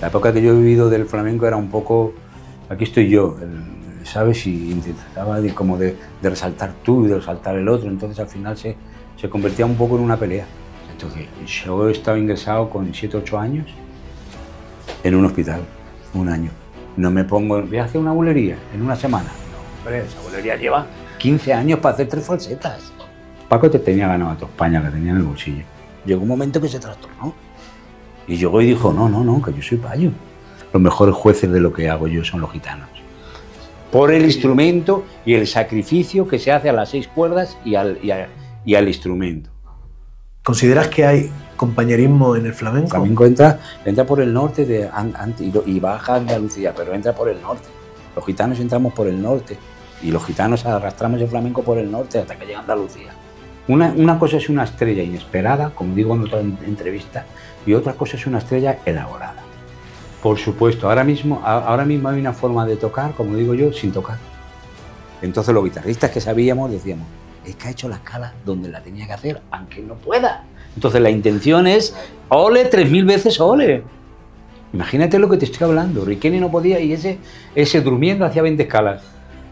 La época que yo he vivido del flamenco era un poco, aquí estoy yo, ¿sabes? Y intentaba de, como de, resaltar tú y de resaltar el otro, entonces al final se, se convertía un poco en una pelea. Entonces yo he estado ingresado con 7, 8 años en un hospital, un año. No me pongo, voy a hacer una bulería en una semana. No, hombre, esa bulería lleva 15 años para hacer tres falsetas. Paco te tenía ganado a tu España, que tenía en el bolsillo. Llegó un momento que se trastornó. Y llegó y dijo, no, no, no, que yo soy payo. Los mejores jueces de lo que hago yo son los gitanos. Por el instrumento y el sacrificio que se hace a las seis cuerdas y al, y al instrumento. ¿Consideras que hay compañerismo en el flamenco? El flamenco entra, entra por el norte de, y baja Andalucía, pero entra por el norte. Los gitanos entramos por el norte y los gitanos arrastramos el flamenco por el norte hasta que llega Andalucía. Una, una cosa es una estrella inesperada, como digo en otra entrevista, y otra cosa es una estrella elaborada. Por supuesto, ahora mismo, ahora mismo hay una forma de tocar, como digo yo, sin tocar. Entonces los guitarristas que sabíamos decíamos, es que ha hecho la escala donde la tenía que hacer, aunque no pueda. Entonces la intención es, ole tres mil veces ole. Imagínate lo que te estoy hablando. Riqueni no podía y ese, ese durmiendo hacía 20 escalas.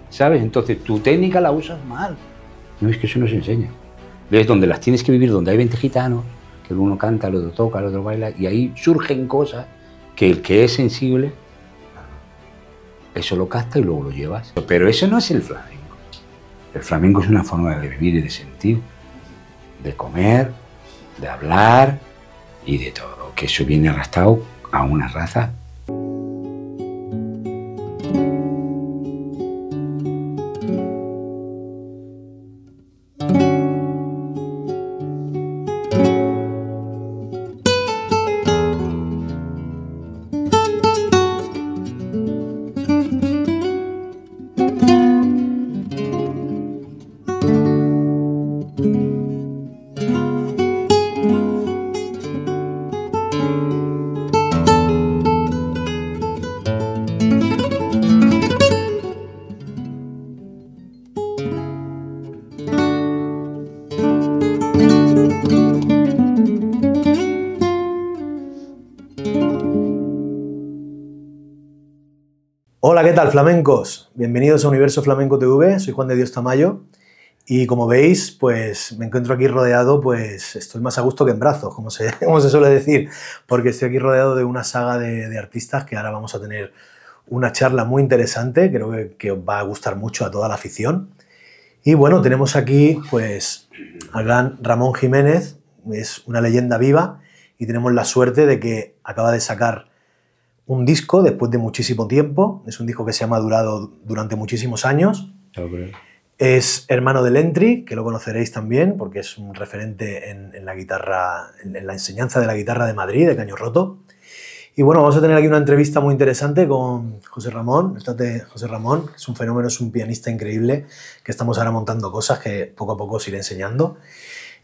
¿Sabes? Entonces tu técnica la usas mal. No es que eso no se enseña. Ves donde las tienes que vivir, donde hay 20 gitanos, el uno canta, el otro toca, el otro baila, y ahí surgen cosas que el que es sensible, eso lo capta y luego lo llevas. Pero eso no es el flamenco. El flamenco es una forma de vivir y de sentir, de comer, de hablar y de todo, que eso viene arrastrado a una raza Hola, ¿qué tal, flamencos? Bienvenidos a Universo Flamenco TV, soy Juan de Dios Tamayo y como veis, pues me encuentro aquí rodeado, pues estoy más a gusto que en brazos, como se, suele decir, porque estoy aquí rodeado de una saga de, artistas que ahora vamos a tener una charla muy interesante, creo que, os va a gustar mucho a toda la afición. Y bueno, tenemos aquí pues al gran Ramón Jiménez, es una leyenda viva y tenemos la suerte de que acaba de sacar un disco después de muchísimo tiempo. Es un disco que se ha madurado durante muchísimos años. Es hermano de Lentry, que lo conoceréis también, porque es un referente en, la guitarra, en, la enseñanza de la guitarra de Madrid, de Caño Roto. Y bueno, vamos a tener aquí una entrevista muy interesante con José Ramón, estate José Ramón, que es un fenómeno, es un pianista increíble, que estamos ahora montando cosas que poco a poco os iré enseñando.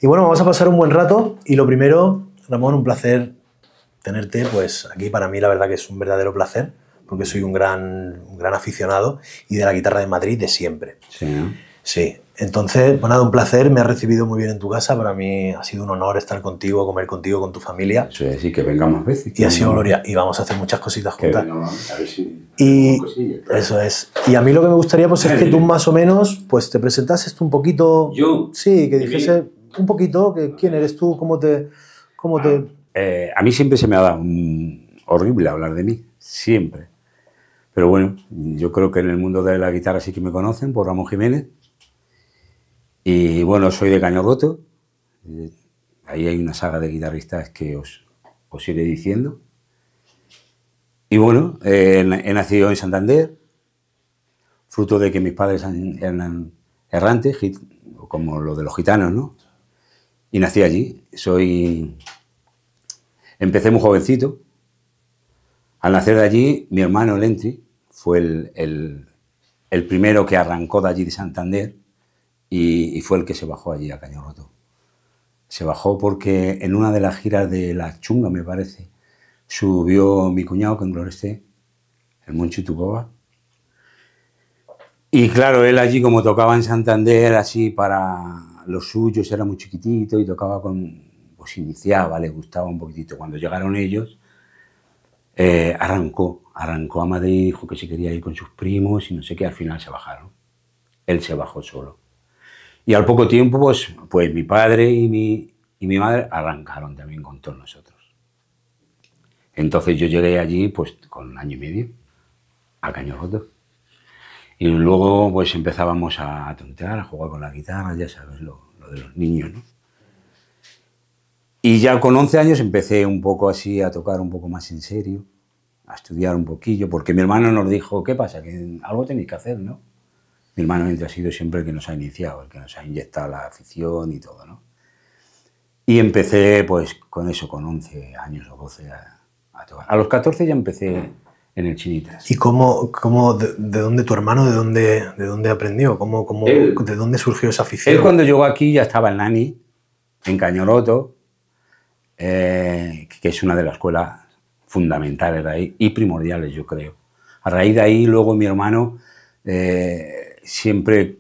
Y bueno, vamos a pasar un buen rato y lo primero, Ramón, un placer tenerte, pues aquí para mí la verdad que es un verdadero placer, porque soy un gran, gran aficionado y de la guitarra de Madrid de siempre. Sí. Sí. Entonces, ha pues nada, un placer, me ha recibido muy bien en tu casa, para mí ha sido un honor estar contigo, comer contigo, con tu familia. Sí, que venga más veces. Y ha sido gloria, y vamos a hacer muchas cositas juntas. a ver si y eso es. Y a mí lo que me gustaría pues es que tú más o menos pues te presentases tú un poquito. Yo. Sí, que dijese un poquito que quién eres tú, cómo te cómo te ah. Eh, a mí siempre se me ha dado horrible hablar de mí, siempre. Pero bueno, yo creo que en el mundo de la guitarra sí que me conocen por Ramón Jiménez. Y bueno, soy de Caño Roto. Eh, ahí hay una saga de guitarristas que os, iré diciendo. Y bueno, eh, he nacido en Santander, fruto de que mis padres eran errantes, como lo de los gitanos, ¿no? Y nací allí. Soy Empecé muy jovencito. Al nacer de allí, mi hermano Lentri fue el, primero que arrancó de allí de Santander y, fue el que se bajó allí a Caño Roto. Se bajó porque en una de las giras de La Chunga, me parece, subió mi cuñado, que englorece, el Monchi Tupoba. Y claro, él allí como tocaba en Santander, así para los suyos, era muy chiquitito y tocaba con, se pues, iniciaba, le gustaba un poquitito. Cuando llegaron ellos, eh, arrancó, arrancó a Madrid, dijo que se quería ir con sus primos y no sé qué, al final se bajaron. Él se bajó solo. Y al poco tiempo, pues, pues mi padre y mi, y mi madre arrancaron también con todos nosotros. Entonces yo llegué allí, pues, con un año y medio, a Caño Roto. Y luego, pues, empezábamos a tontear, a jugar con la guitarra, ya sabes, lo, lo de los niños, ¿no? Y ya con 11 años empecé un poco así a tocar un poco más en serio, a estudiar un poquillo, porque mi hermano nos dijo, ¿qué pasa? Que algo tenéis que hacer, ¿no? Mi hermano ha sido siempre el que nos ha iniciado, el que nos ha inyectado la afición y todo, ¿no? Y empecé pues con eso, con 11 años o 12 a, tocar. A los 14 ya empecé en el Chinitas. ¿Y cómo, cómo de, dónde tu hermano, de dónde, de dónde aprendió? ¿Cómo, cómo ¿De dónde surgió esa afición? Él cuando llegó aquí ya estaba en Nani, en Cañoroto, eh, que es una de las escuelas fundamentales y primordiales, yo creo. A raíz de ahí, luego mi hermano eh, siempre,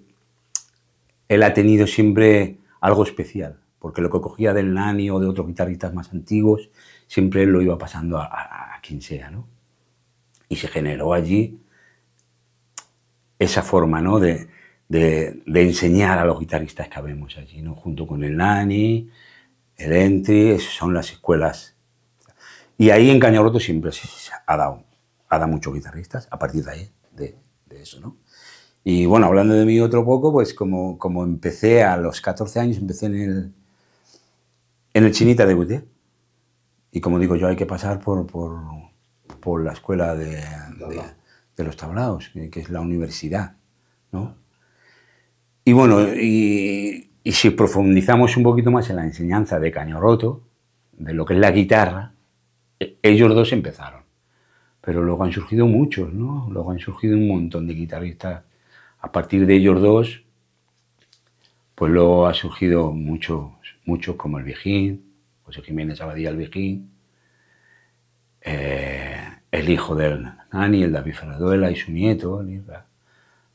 él ha tenido siempre algo especial, porque lo que cogía del Nani o de otros guitarristas más antiguos, siempre lo iba pasando a, quien sea, ¿no? Y se generó allí esa forma, ¿no? De, enseñar a los guitarristas que habemos allí, ¿no? Junto con el Nani, el entry, son las escuelas. Y ahí en Cañaroto siempre se ha dado, ha dado muchos guitarristas a partir de ahí, de, eso, ¿no? Y bueno, hablando de mí otro poco, pues como, como empecé a los 14 años, empecé en el, en el Chinita de Gutiérrez. Y como digo yo, hay que pasar por, por, por la escuela de, de, de, los tablaos, que es la universidad, ¿no? Y bueno, y y si profundizamos un poquito más en la enseñanza de Cañoroto, de lo que es la guitarra, e-, ellos dos empezaron. Pero luego han surgido muchos, ¿no? Luego han surgido un montón de guitarristas. A partir de ellos dos, pues luego ha surgido muchos, muchos como el Viejín, José Jiménez Abadía el Viejín, eh, el hijo del Nani, el David Ferraduela y su nieto.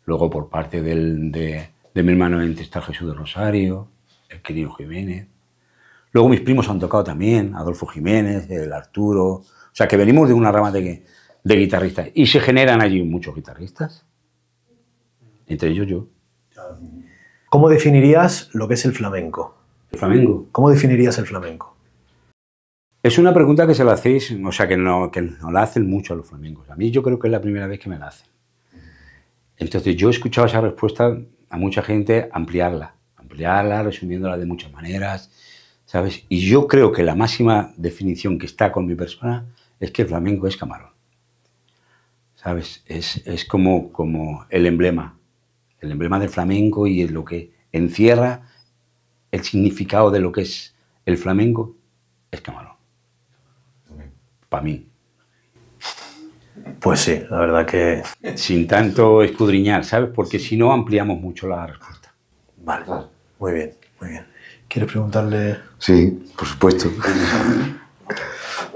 Luego por parte del, de, de mi hermano entre está Jesús de Rosario, el querido Jiménez. Luego mis primos han tocado también, Adolfo Jiménez, el Arturo. O sea, que venimos de una rama de, de guitarristas. Y se generan allí muchos guitarristas. Entre ellos yo. ¿Cómo definirías lo que es el flamenco? ¿El flamenco? ¿Cómo definirías el flamenco? Es una pregunta que se la hacéis, o sea, que no, que la hacen mucho a los flamencos. A mí yo creo que es la primera vez que me la hacen. Entonces yo he escuchado esa respuesta a mucha gente ampliarla, ampliarla, resumiéndola de muchas maneras, ¿sabes? Y yo creo que la máxima definición que está con mi persona es que el flamenco es camarón, ¿sabes? Es, como, como el emblema, el emblema del flamenco y es lo que encierra el significado de lo que es el flamenco es camarón. Para mí. Pues sí, la verdad que... Sin tanto escudriñar, ¿sabes? Porque si no ampliamos mucho la respuesta. Vale, muy bien, muy bien. ¿Quieres preguntarle...? Sí, por supuesto.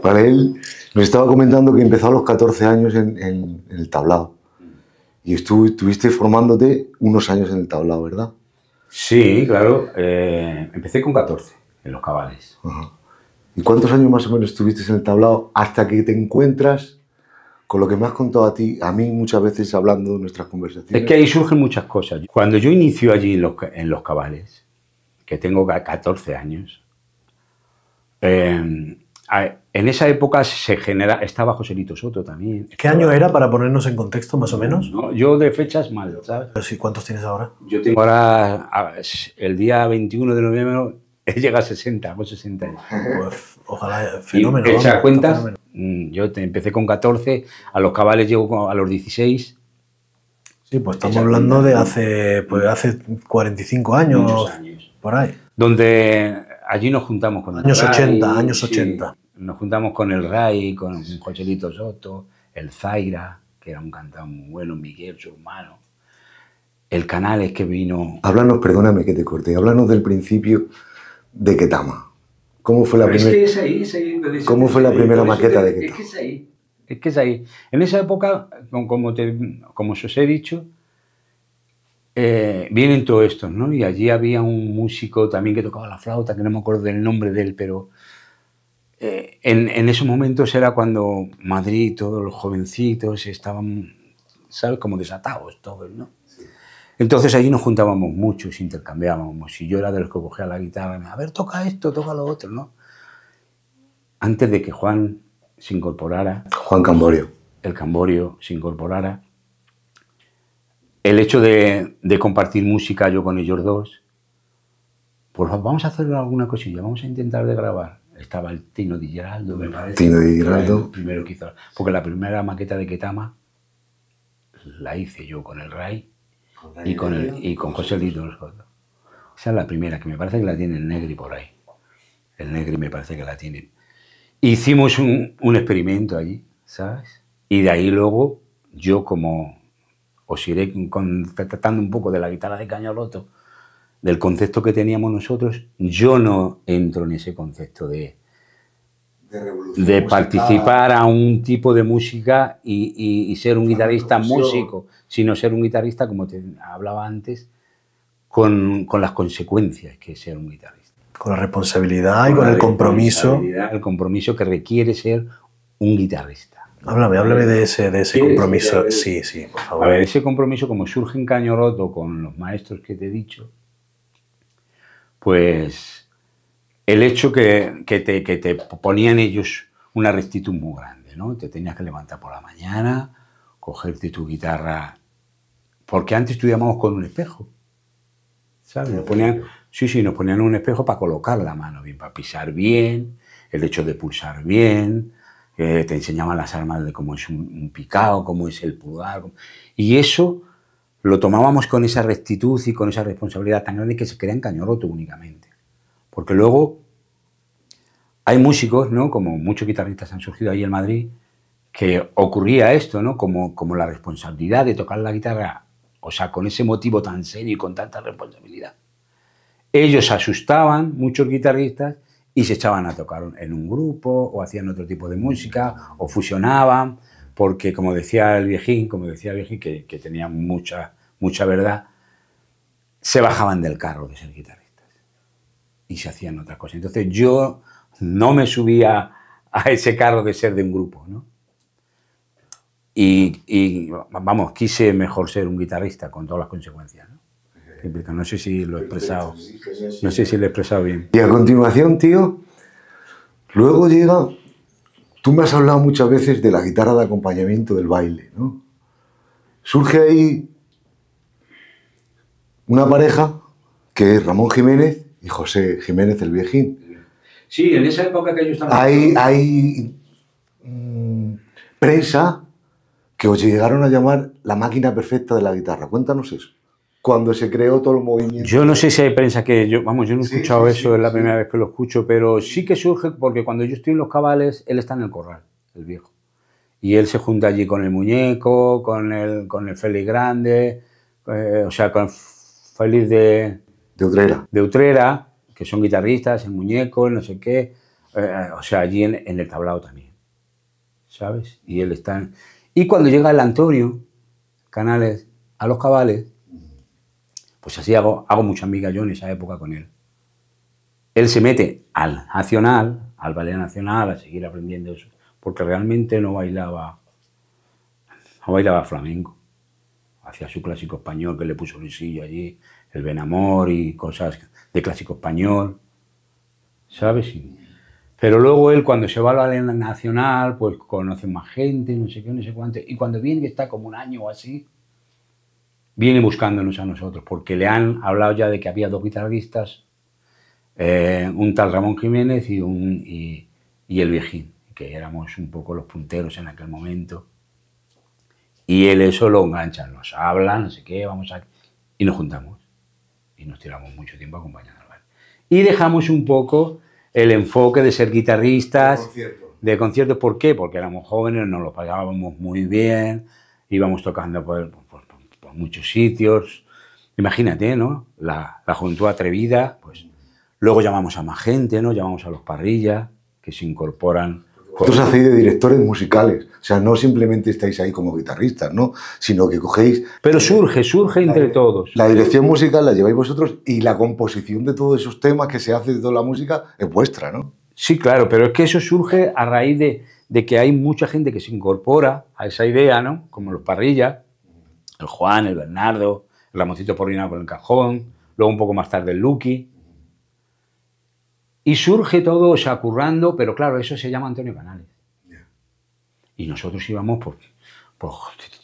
Vale, él, nos estaba comentando que empezó a los 14 años en, el tablado. Y estuviste formándote unos años en el tablado, ¿verdad? Sí, claro. Eh, empecé con 14 en los cabales. ¿Y cuántos años más o menos estuviste en el tablado hasta que te encuentras con lo que me has contado a ti, a mí muchas veces hablando de nuestras conversaciones. Es que ahí surgen muchas cosas. Cuando yo inicio allí en los, en los cabales, que tengo 14 años, eh, en esa época se genera, estaba Joselito Soto también. ¿Qué año era para ponernos en contexto más o menos? No, yo de fechas mal, ¿sabes? Pero ¿cuántos tienes ahora? Yo tengo ahora, el día 21 de noviembre llega a 60, hago 60 años. Pues, ojalá, fenómeno. ¿Te das cuenta? Mm, yo te empecé con 14, a los cabales llego a los 16. Sí, pues estamos hablando de hace, pues, hace 45 años, años, por ahí. Donde allí nos juntamos con Años el 80, años 80. Nos juntamos con el Ray, con Joselito Soto, el Zaira, que era un cantante muy bueno, Miguel, su hermano el canal es que vino. Háblanos, perdóname que te corte, háblanos del principio de Ketama? ¿Cómo fue la primera? Es que ahí, es ahí ¿Cómo fue la primera maqueta de Ketama? Es que es ahí. Es que es ahí. En esa época, como, como os he dicho, eh, vienen todos estos, ¿no? Y allí había un músico también que tocaba la flauta, que no me acuerdo del nombre de él, pero eh, en, esos momentos era cuando Madrid, todos los jovencitos estaban, ¿sabes? Como desatados todos, ¿no? Entonces allí nos juntábamos muchos, intercambiábamos. Y yo era de los que cogía la guitarra a ver, toca esto, toca lo otro, ¿no? Antes de que Juan se incorporara. Juan Camborio. El Camborio se incorporara. El hecho de, compartir música yo con ellos dos. Pues vamos a hacer alguna cosilla, vamos a intentar de grabar estaba el Tino Di Geraldo, me parece. Tino Di Geraldo. primero quizás, porque la primera maqueta de Ketama la hice yo con el Ray y con, el, y con José Luis Esa es la primera, que me parece que la tiene el Negri por ahí. El Negri me parece que la tiene. Hicimos un, experimento allí, ¿sabes? Y de ahí luego yo como os iré tratando un poco de la guitarra de Cañaloto, del concepto que teníamos nosotros, yo no entro en ese concepto de de, participar a un tipo de música y, ser un guitarrista músico, sino ser un guitarrista, como te hablaba antes, con, las consecuencias que ser un guitarrista. Con la responsabilidad y con el compromiso. El compromiso que requiere ser un guitarrista. Háblame, háblame de ese, ese compromiso. Sí, sí, por favor. A ver, ese compromiso, como surge en Cañoroto con los maestros que te he dicho, pues el hecho que, te, ponían ellos una rectitud muy grande, ¿no? Te tenías que levantar por la mañana, cogerte tu guitarra, porque antes estudiábamos con un espejo, ¿sabes? ponían, sí, sí, nos ponían un espejo para colocar la mano bien, para pisar bien, el hecho de pulsar bien, eh, te enseñaban las armas de cómo es un, picado, cómo es el pulgar, y eso lo tomábamos con esa rectitud y con esa responsabilidad tan grande que se crean cañorotos únicamente. Porque luego hay músicos, Como muchos guitarristas han surgido ahí en Madrid, que ocurría esto, ¿no? Como, como la responsabilidad de tocar la guitarra, o sea, con ese motivo tan serio y con tanta responsabilidad. Ellos asustaban, muchos guitarristas, y se echaban a tocar en un grupo, o hacían otro tipo de música, o fusionaban, porque como decía el viejín, como decía el viejín, que, tenía mucha, mucha verdad, se bajaban del carro de ser guitarra y se hacían otras cosas. Entonces yo no me subía a ese carro de ser de un grupo, ¿no? Y, y vamos, quise mejor ser un guitarrista con todas las consecuencias, ¿no? No sé si lo he expresado. No sé si lo he expresado bien. Y a continuación, tío, luego llega. Tú me has hablado muchas veces de la guitarra de acompañamiento del baile, ¿no? Surge ahí una pareja que es Ramón Jiménez y José Jiménez el Viejín. Sí, en esa época que ellos estaban... Hay, hay mm, prensa que os llegaron a llamar la máquina perfecta de la guitarra. Cuéntanos eso. Cuando se creó todo el movimiento. Yo no sé si hay prensa que vamos, yo no he escuchado eso, es la primera vez que lo escucho, pero sí que surge porque cuando yo estoy en los cabales, él está en el corral, el viejo. Y él se junta allí con el muñeco, con el, con el Félix Grande, eh, o sea, con Félix de, de Utrera. De Utrera, que son guitarristas, en muñeco, no sé qué. Eh, o sea, allí en, el tablao también. ¿Sabes? Y él está. Y cuando llega el Antonio Canales a los cabales, pues así hago, hago amiga yo en esa época con él. Él se mete al Nacional, al Ballet Nacional, a seguir aprendiendo eso, porque realmente no bailaba, no bailaba flamenco. Hacía su clásico español que le puso Luisillo allí, el Benamor y cosas de clásico español, ¿sabes? pero luego él cuando se va a la nacional, pues conoce más gente, no sé qué, no sé cuánto, y cuando viene, que está como un año o así, viene buscándonos a nosotros, porque le han hablado ya de que había dos guitarristas, eh, un tal Ramón Jiménez y, un, y, el Viejín, que éramos un poco los punteros en aquel momento. Y él eso lo engancha, nos habla, no sé qué, vamos a... y nos juntamos y nos tiramos mucho tiempo acompañando al bar. Y dejamos un poco el enfoque de ser guitarristas. De, conciertos. ¿Por qué? Porque éramos jóvenes, nos lo pagábamos muy bien, íbamos tocando por, muchos sitios. Imagínate, ¿no? La, la, juventud atrevida, pues. Luego llamamos a más gente, ¿no? Llamamos a los parrillas que se incorporan vosotros hacéis de directores musicales, o sea, no simplemente estáis ahí como guitarristas, ¿no? Sino que cogéis... Pero surge, surge entre todos. La dirección musical la lleváis vosotros y la composición de todos esos temas que se hace de toda la música es vuestra, ¿no? Sí, claro, pero es que eso surge a raíz de, que hay mucha gente que se incorpora a esa idea, ¿no? Como los parrillas, el Juan, el Bernardo, el Ramoncito Porrina con el cajón, luego un poco más tarde el Lucky, y surge todo sacurrando, pero claro, eso se llama Antonio Canales. Y nosotros íbamos, porque por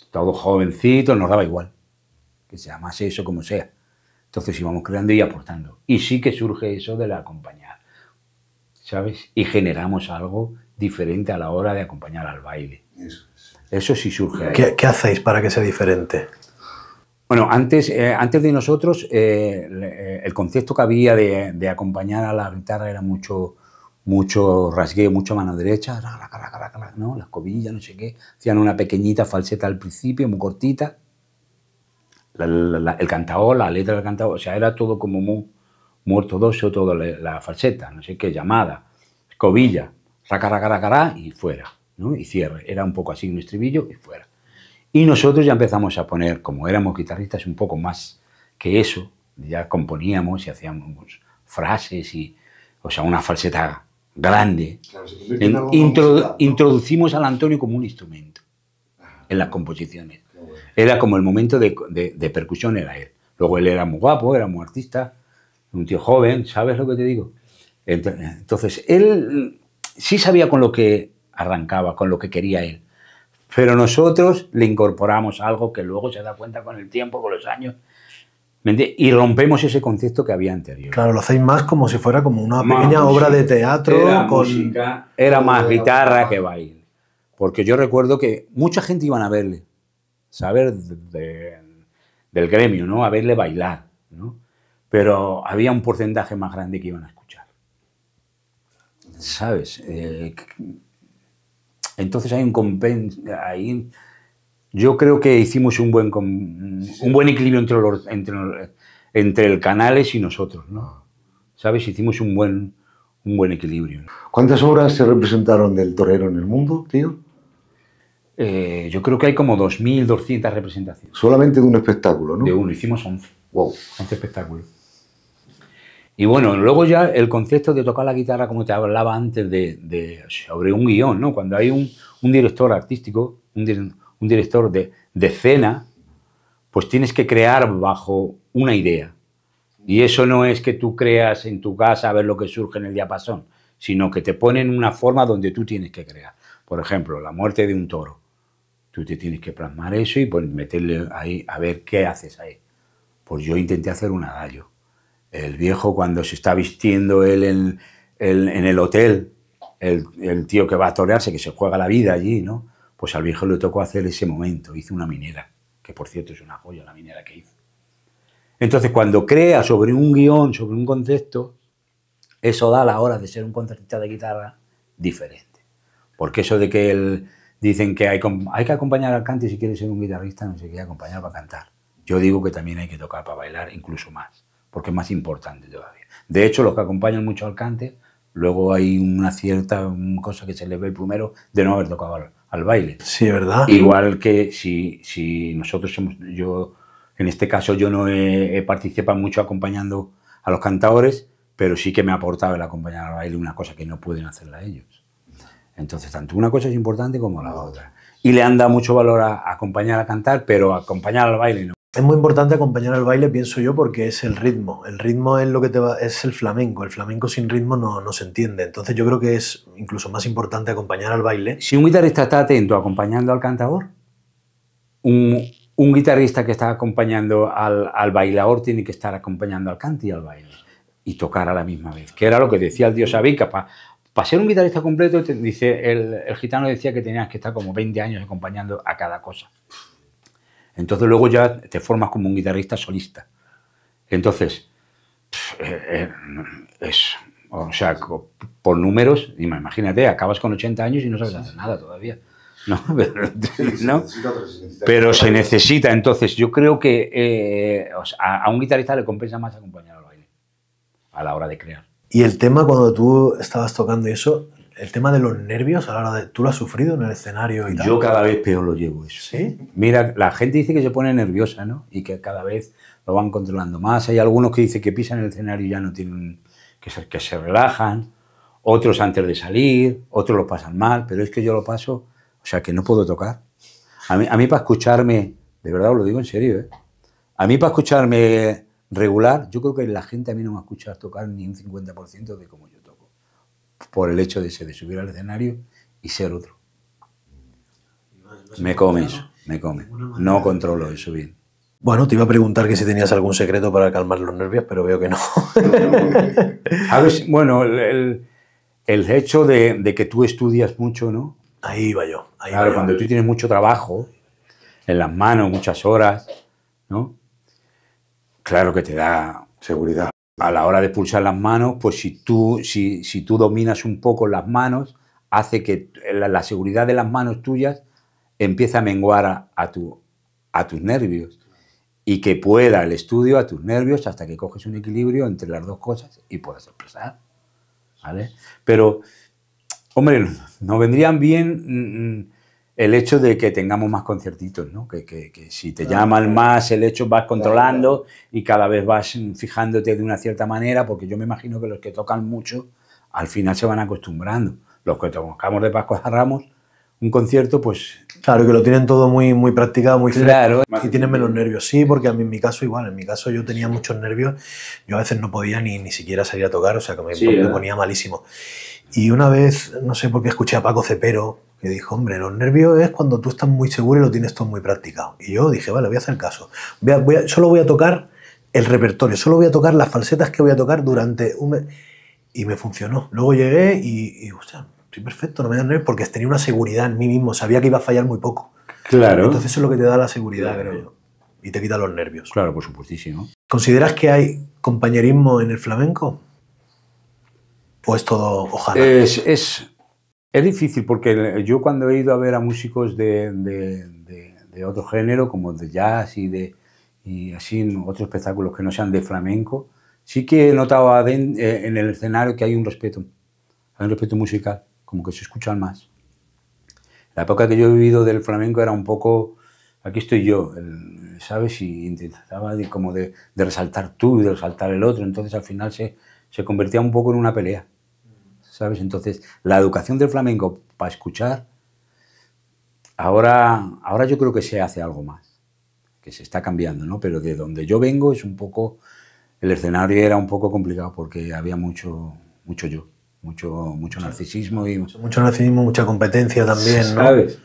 todos jovencitos, nos daba igual. Que se llamase eso como sea. Entonces íbamos creando y aportando. Y sí que surge eso de la acompañar, ¿sabes? Y generamos algo diferente a la hora de acompañar al baile. Eso, sí surge. Ahí. ¿Qué, ¿Qué hacéis para que sea diferente? Bueno, antes, eh, antes de nosotros, eh, eh, el concepto que había de, acompañar a la guitarra era mucho, mucho rasgueo, mucho mano derecha, ¿no? las cobillas, no sé qué. Hacían una pequeñita falseta al principio, muy cortita. el cantaor, la letra del cantaor, o sea, era todo como muy, muy ortodoxo, toda la, falseta, no sé qué, llamada, cobilla, raca, cara y fuera, ¿no? Y cierre. Era un poco así, un estribillo y fuera. Y nosotros ya empezamos a poner, como éramos guitarristas un poco más que eso, ya componíamos y hacíamos frases y, o sea, una falseta grande. introducimos al Antonio como un instrumento en las composiciones. Era como el momento de, de, percusión era él. Luego él era muy guapo, era muy artista, un tío joven, ¿sabes lo que te digo? Entonces, él sí sabía con lo que arrancaba, con lo que quería él. Pero nosotros le incorporamos algo que luego se da cuenta con el tiempo, con los años, y rompemos ese concepto que había anterior. Claro, lo hacéis más como si fuera como una pequeña obra de teatro. Era era más guitarra que baile. Porque yo recuerdo que mucha gente iba a verle, saber del gremio, ¿no? A verle bailar, ¿no? Pero había un porcentaje más grande que iban a escuchar. ¿Sabes? Eh, entonces hay un compenso. Yo creo que hicimos un buen, un buen equilibrio entre, los, entre, entre el Canales y nosotros, ¿Sabes? Hicimos un buen, un buen equilibrio. ¿Cuántas obras se representaron del torero en el mundo, tío? Eh, yo creo que hay como 2.200 representaciones. Solamente de un espectáculo, ¿no? De uno, hicimos 11. Wow. 11 espectáculos. Y bueno, luego ya el concepto de tocar la guitarra, como te hablaba antes, de, sobre un guión, ¿no? Cuando hay un, director artístico, un, director de, escena, pues tienes que crear bajo una idea. Y eso no es que tú creas en tu casa a ver lo que surge en el diapasón, sino que te ponen una forma donde tú tienes que crear. Por ejemplo, la muerte de un toro. Tú te tienes que plasmar eso y pues, meterle ahí a ver qué haces ahí. Pues yo intenté hacer un adagio el viejo cuando se está vistiendo él en, el hotel, el, tío que va a torearse, que se juega la vida allí, ¿no? Pues al viejo le tocó hacer ese momento, hizo una minera, que por cierto es una joya la minera que hizo. Entonces cuando crea sobre un guión, sobre un concepto, eso da la hora de ser un concertista de guitarra diferente. Porque eso de que él dicen que hay, que acompañar al cante si quiere ser un guitarrista, no se quiere acompañar para cantar. Yo digo que también hay que tocar para bailar, incluso más porque es más importante todavía. De hecho, los que acompañan mucho al cante, luego hay una cierta cosa que se les ve primero de no haber tocado al, baile. Sí, ¿verdad? Igual que si, si nosotros hemos, yo, en este caso yo no he, participado mucho acompañando a los cantadores, pero sí que me ha aportado el acompañar al baile una cosa que no pueden hacerla ellos. Entonces, tanto una cosa es importante como la otra. Y le anda mucho valor a acompañar a cantar, pero acompañar al baile no es muy importante acompañar al baile, pienso yo, porque es el ritmo. El ritmo es lo que te va, es el flamenco. El flamenco sin ritmo no, no se entiende. Entonces yo creo que es incluso más importante acompañar al baile. Si un guitarrista está atento acompañando al cantador, un, guitarrista que está acompañando al, al, bailador tiene que estar acompañando al cante y al baile y tocar a la misma vez, que era lo que decía el dios Abica. Para ser un guitarrista completo, dice el, el gitano decía que tenías que estar como 20 años acompañando a cada cosa. Entonces luego ya te formas como un guitarrista solista. Entonces, eh, eh, es, o sea, por números, imagínate, acabas con 80 años y no sabes hacer nada todavía. ¿no? Pero se necesita, entonces yo creo que eh, a un guitarrista le compensa más acompañar al baile a la hora de crear. Y el tema cuando tú estabas tocando eso, el tema de los nervios a la hora de. ¿Tú lo has sufrido en el escenario y Yo cada vez peor lo llevo eso. ¿Sí? Mira, la gente dice que se pone nerviosa, ¿no? Y que cada vez lo van controlando más. Hay algunos que dicen que pisan el escenario y ya no tienen. que se, que se relajan. Otros antes de salir, otros lo pasan mal, pero es que yo lo paso, o sea, que no puedo tocar. A mí, a mí para escucharme, de verdad lo digo en serio, ¿eh? A mí para escucharme regular, yo creo que la gente a mí no me escucha tocar ni un 50% de como yo por el hecho de, de subir al escenario y ser otro. Me come eso, me come. No controlo eso bien. Bueno, te iba a preguntar que si tenías algún secreto para calmar los nervios, pero veo que no. bueno, el, hecho de, que tú estudias mucho, ¿no? Ahí iba yo. Ahí claro, cuando tú tienes mucho trabajo en las manos, muchas horas, ¿no? Claro que te da seguridad a la hora de pulsar las manos, pues si tú, si, tú dominas un poco las manos, hace que la, seguridad de las manos tuyas empiece a menguar a, tu, a tus nervios y que pueda el estudio a tus nervios hasta que coges un equilibrio entre las dos cosas y puedas expresar. Pero, hombre, nos vendrían bien mm, mm, el hecho de que tengamos más conciertitos, ¿no? que, si te llaman más, el hecho vas controlando y cada vez vas fijándote de una cierta manera, porque yo me imagino que los que tocan mucho al final se van acostumbrando. Los que tocamos de Pascua a Ramos, un concierto, pues. Claro, que lo tienen todo muy, muy practicado, muy claro. y tienen menos nervios. Sí, porque a mí, en mi caso, igual, en mi caso yo tenía muchos nervios. Yo a veces no podía ni, ni siquiera salir a tocar, o sea que me, me ponía malísimo. Y una vez, no sé por qué escuché a Paco Cepero, y dijo, hombre, los nervios es cuando tú estás muy seguro y lo tienes todo muy practicado. Y yo dije, vale, voy a hacer caso. solo voy a tocar el repertorio, solo voy a tocar las falsetas que voy a tocar durante un mes. Y me funcionó. Luego llegué y, y hostia, estoy perfecto, no me dan nervios porque tenía una seguridad en mí mismo, sabía que iba a fallar muy poco. Claro. Entonces eso es lo que te da la seguridad, creo yo. Y te quita los nervios. Claro, por supuestísimo. ¿Consideras que hay compañerismo en el flamenco? ¿O es todo ojalá? es es difícil porque yo cuando he ido a ver a músicos de, otro género, como de jazz y de y otros espectáculos que no sean de flamenco, sí que he notado eh, en el escenario que hay un respeto, hay un respeto musical, como que se escuchan más. La época que yo he vivido del flamenco era un poco, aquí estoy yo, ¿sabes? Y intentaba de, como de, resaltar tú y de resaltar el otro, entonces al final se, se convertía un poco en una pelea. ¿sabes? Entonces, la educación del flamenco para escuchar, ahora, ahora yo creo que se hace algo más, que se está cambiando, ¿no? Pero de donde yo vengo es un poco, el escenario era un poco complicado porque había mucho, mucho yo, mucho, mucho narcisismo y... Mucho narcisismo, mucha competencia también, ¿no? ¿Sabes?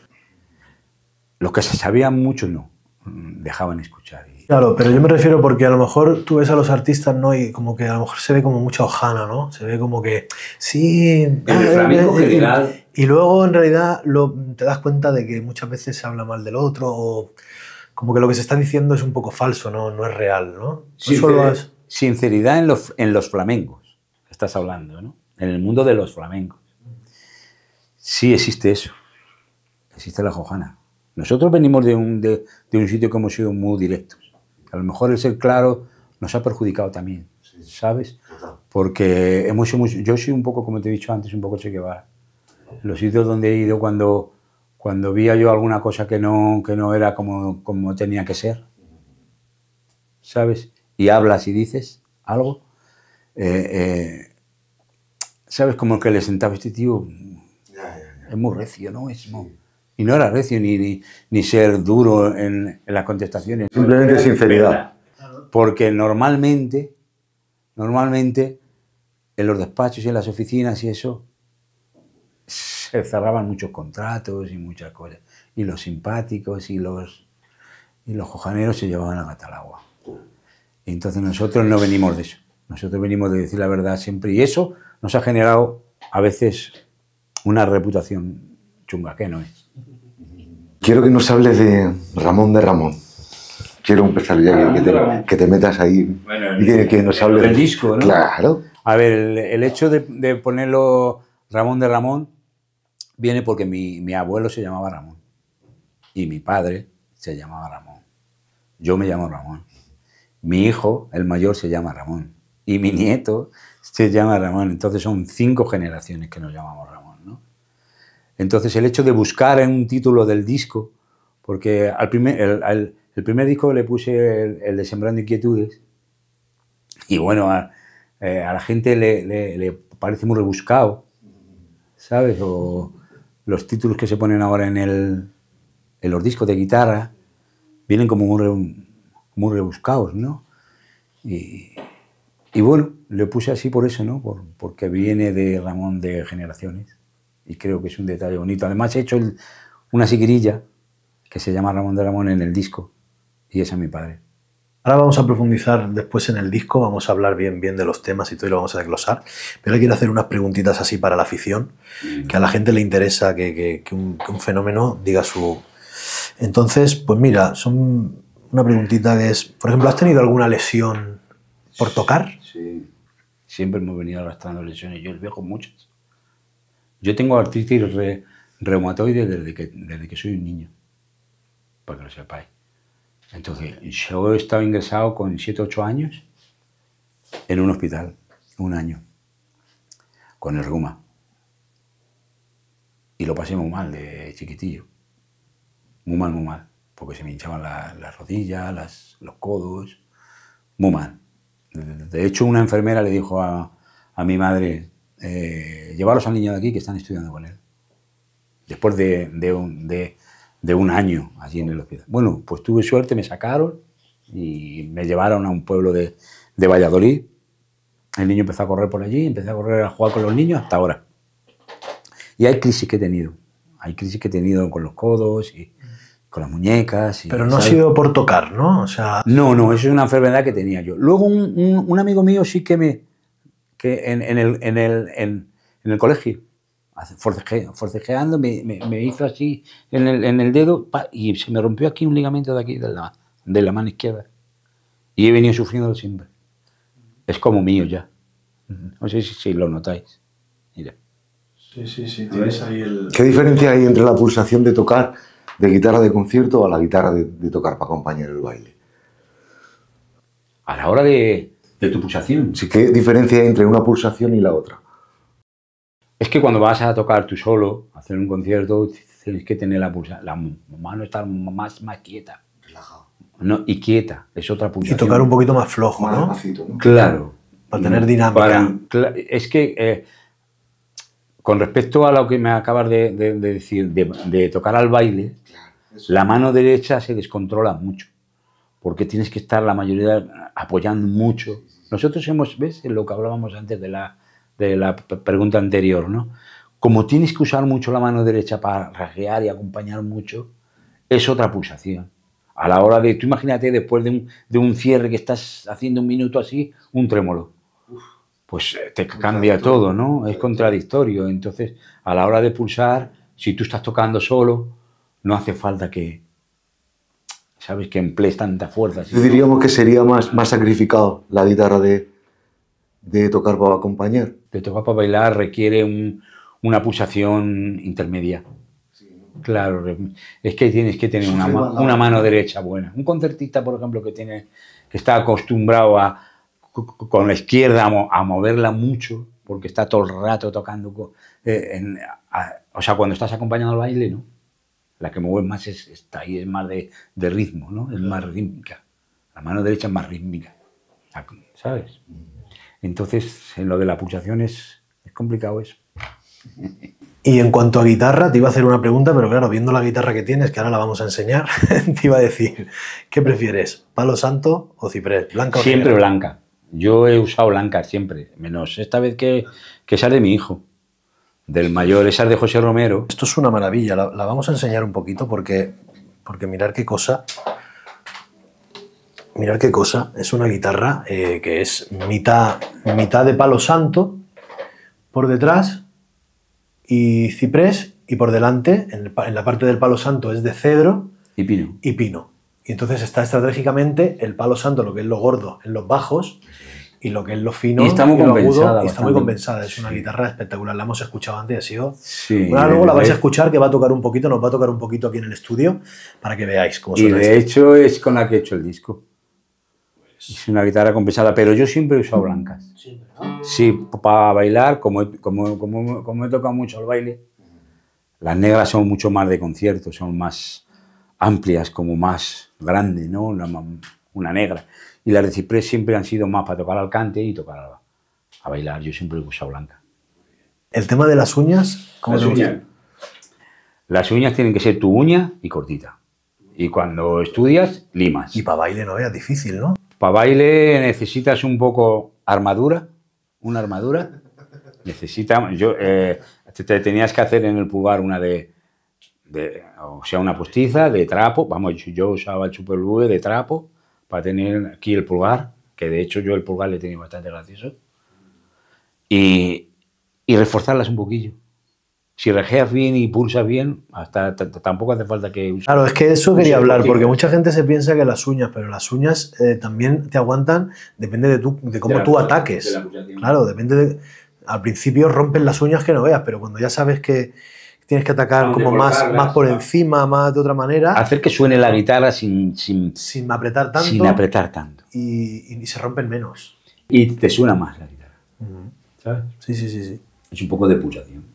Los que se sabían mucho no, dejaban escuchar Claro, pero yo me refiero porque a lo mejor tú ves a los artistas, ¿no? Y como que a lo mejor se ve como mucha hojana, ¿no? Se ve como que, sí... Ah, eh, eh, y luego en realidad te das cuenta de que muchas veces se habla mal del otro o como que lo que se está diciendo es un poco falso, no, no es real, ¿no? Sinceridad, sinceridad en, los, en los flamencos, estás hablando, ¿no? En el mundo de los flamencos. Sí existe eso, existe la hojana. Nosotros venimos de un, de un sitio que hemos sido muy directos a lo mejor el ser claro nos ha perjudicado también, ¿sabes? Porque hemos, yo soy un poco, como te he dicho antes, un poco Che Guevara. Los sitios donde he ido cuando, cuando vi yo alguna cosa que no, que no era como, como tenía que ser, ¿sabes? Y hablas y dices algo, eh, eh, ¿sabes? Como que le sentaba este tío, es muy recio, ¿no? Es muy, y no era recio ni, ni, ser duro en, las contestaciones. Simplemente sinceridad. Porque normalmente, normalmente, en los despachos y en las oficinas y eso, se cerraban muchos contratos y muchas cosas. Y los simpáticos y los, y los cojaneros se llevaban a gata al agua. entonces nosotros no venimos de eso. Nosotros venimos de decir la verdad siempre. Y eso nos ha generado a veces una reputación chunga, que no es. Quiero que nos hables de Ramón de Ramón. Quiero empezar ya que, ah. te, metas ahí y que, nos hables del de... disco, ¿no? Claro. A ver, el, hecho de, ponerlo Ramón de Ramón viene porque mi, mi, abuelo se llamaba Ramón y mi padre se llamaba Ramón. Yo me llamo Ramón. Mi hijo, el mayor, se llama Ramón. Y mi nieto se llama Ramón. Entonces son cinco generaciones que nos llamamos Ramón. Entonces el hecho de buscar en un título del disco, porque al primer, el, primer disco le puse el, de Sembrando Inquietudes, y bueno, a, eh, la gente le, parece muy rebuscado, ¿sabes? O los títulos que se ponen ahora en, el, los discos de guitarra vienen como muy, rebuscados, ¿no? Y, bueno, le puse así por eso, ¿no? porque viene de Ramón de generaciones y creo que es un detalle bonito. Además he hecho una siquirilla que se llama Ramón de Ramón en el disco y ese es mi padre. Ahora vamos a profundizar después en el disco, vamos a hablar bien bien de los temas y todo y lo vamos a desglosar. Pero quiero hacer unas preguntitas así para la afición, mm. que a la gente le interesa que, que, un, fenómeno diga su... Entonces, pues mira, son una preguntita que es, por ejemplo, ¿has tenido alguna lesión por tocar? Sí, siempre me he venido arrastrando lesiones, yo el viejo muchas. Yo tengo artritis reumatoide desde que, soy un niño, para que lo sepáis. Entonces, yo he estado ingresado con 7, 8 años en un hospital, un año, con el ruma. Y lo pasé muy mal de chiquitillo. Muy mal, muy mal. Porque se me hinchaban las rodillas, las, los codos. Muy mal. De hecho, una enfermera le dijo a, a mi madre, eh, Llevaros al niño de aquí que están estudiando con él. Después de, de, un, de, de un, año allí en el hospital. Bueno, pues tuve suerte, me sacaron y me llevaron a un pueblo de, Valladolid. El niño empezó a correr por allí, empecé a correr a jugar con los niños hasta ahora. Y hay crisis que he tenido. Hay crisis que he tenido con los codos y con las muñecas. Pero no ha sido por tocar, ¿no? O sea... No, no, eso es una enfermedad que tenía yo. Luego un, un amigo mío sí que me, en, el, colegio, forcejeando, me, hizo así en el, dedo y se me rompió aquí un ligamento de aquí, de la, mano izquierda. Y he venido sufriendo siempre. Es como mío ya. No sé si, lo notáis. Mira. Sí, sí, sí. ¿Qué diferencia hay entre la pulsación de tocar de guitarra de concierto a la guitarra de, de tocar para acompañar el baile? A la hora de, de tu pulsación. Sí, ¿Qué diferencia hay entre una pulsación y la otra? Es que cuando vas a tocar tú solo, hacer un concierto, tienes que tener la pulsación. La mano está más, más quieta. Relajado. No, y quieta, es otra pulsación. Y tocar un poquito más flojo, ¿no? Claro. Para tener dinámica. es que eh, con respecto a lo que me acabas de, decir, de, tocar al baile, la mano derecha se descontrola mucho, porque tienes que estar la mayoría apoyando mucho nosotros hemos, ¿ves? Lo que hablábamos antes de la, de la pregunta anterior, ¿no? Como tienes que usar mucho la mano derecha para rasguear y acompañar mucho, es otra pulsación. A la hora de, tú imagínate después de un cierre que estás haciendo un minuto así, un trémolo. Pues eh, te cambia todo, ¿no? Es contradictorio. Entonces, a la hora de pulsar, si tú estás tocando solo, no hace falta que, ¿sabes? Que emplees tanta fuerza. Yo diríamos que sería más, más sacrificado la guitarra de, de tocar para acompañar. De tocar para bailar requiere un, una pulsación intermedia. Claro, es que tienes que tener una, una, mano derecha buena. Un concertista, por ejemplo, que, tiene, que está acostumbrado a, con la izquierda a, moverla mucho, porque está todo el rato tocando, eh, o sea, cuando estás acompañando al baile, ¿no? la que mueve más está ahí, es más de, ritmo, ¿no? Es más rítmica. La mano derecha es más rítmica, ah, ¿sabes? Mm. Entonces, en lo de la pulsación es, es complicado eso. Y en cuanto a guitarra, te iba a hacer una pregunta, pero claro, viendo la guitarra que tienes, que ahora la vamos a enseñar, te iba a decir, ¿qué prefieres? ¿Palo santo o ciprés? ¿Blanca Siempre blanca. Yo he usado blanca siempre, menos esta vez que, que sale mi hijo del mayor Esa de José Romero. Esto es una maravilla, la, vamos a enseñar un poquito porque, porque mirar qué cosa. Mirar qué cosa, es una guitarra eh, que es mitad, mitad de palo santo por detrás y ciprés y por delante, en, la parte del palo santo es de cedro y pino. Y pino. Y entonces está estratégicamente el palo santo, lo que es lo gordo, en los bajos, y lo que es lo fino. Y está muy compensada. está muy compensada. Es una guitarra espectacular. La hemos escuchado antes, ha sido. bueno, luego la vais a escuchar que va a tocar un poquito, nos va a tocar un poquito aquí en el estudio para que veáis cómo suena. Y de hecho es con la que he hecho el disco. Pues es una guitarra compensada, pero yo siempre he usado blancas. Sí, para bailar, como, como, como, como, he tocado mucho el baile, las negras son mucho más de concierto, son más amplias, como más grandes, ¿no? Una, una negra. Y las de Ciprés siempre han sido más para tocar al cante y tocar a, bailar. Yo siempre he usado blanca. ¿El tema de las uñas? ¿Cómo las, uñas. las uñas tienen que ser tu uña y cortita. Y cuando estudias, limas. Y para baile no era difícil, ¿no? Para baile necesitas un poco armadura, una armadura. Necesita, yo, eh, te tenías que hacer en el pulgar una de, o sea, una postiza de trapo. Vamos, yo usaba el superlube de trapo para tener aquí el pulgar, que de hecho yo el pulgar le tenía bastante gracioso, y, reforzarlas un poquillo si rejeas bien y pulsas bien, hasta tampoco hace falta que... Claro, es que eso quería hablar, porque mucha gente se piensa que las uñas, pero las uñas eh, también te aguantan, depende de, tu, de cómo tú ataques. claro, depende de... Al principio rompen las uñas que no veas, pero cuando ya sabes que Tienes que atacar como más, más por encima, más de otra manera. Hacer que suene la guitarra sin, apretar tanto. Sin apretar tanto. Y, se rompen menos. Y te suena más la guitarra. ¿Sabes? Sí, sí, sí, Es un poco de pulsación.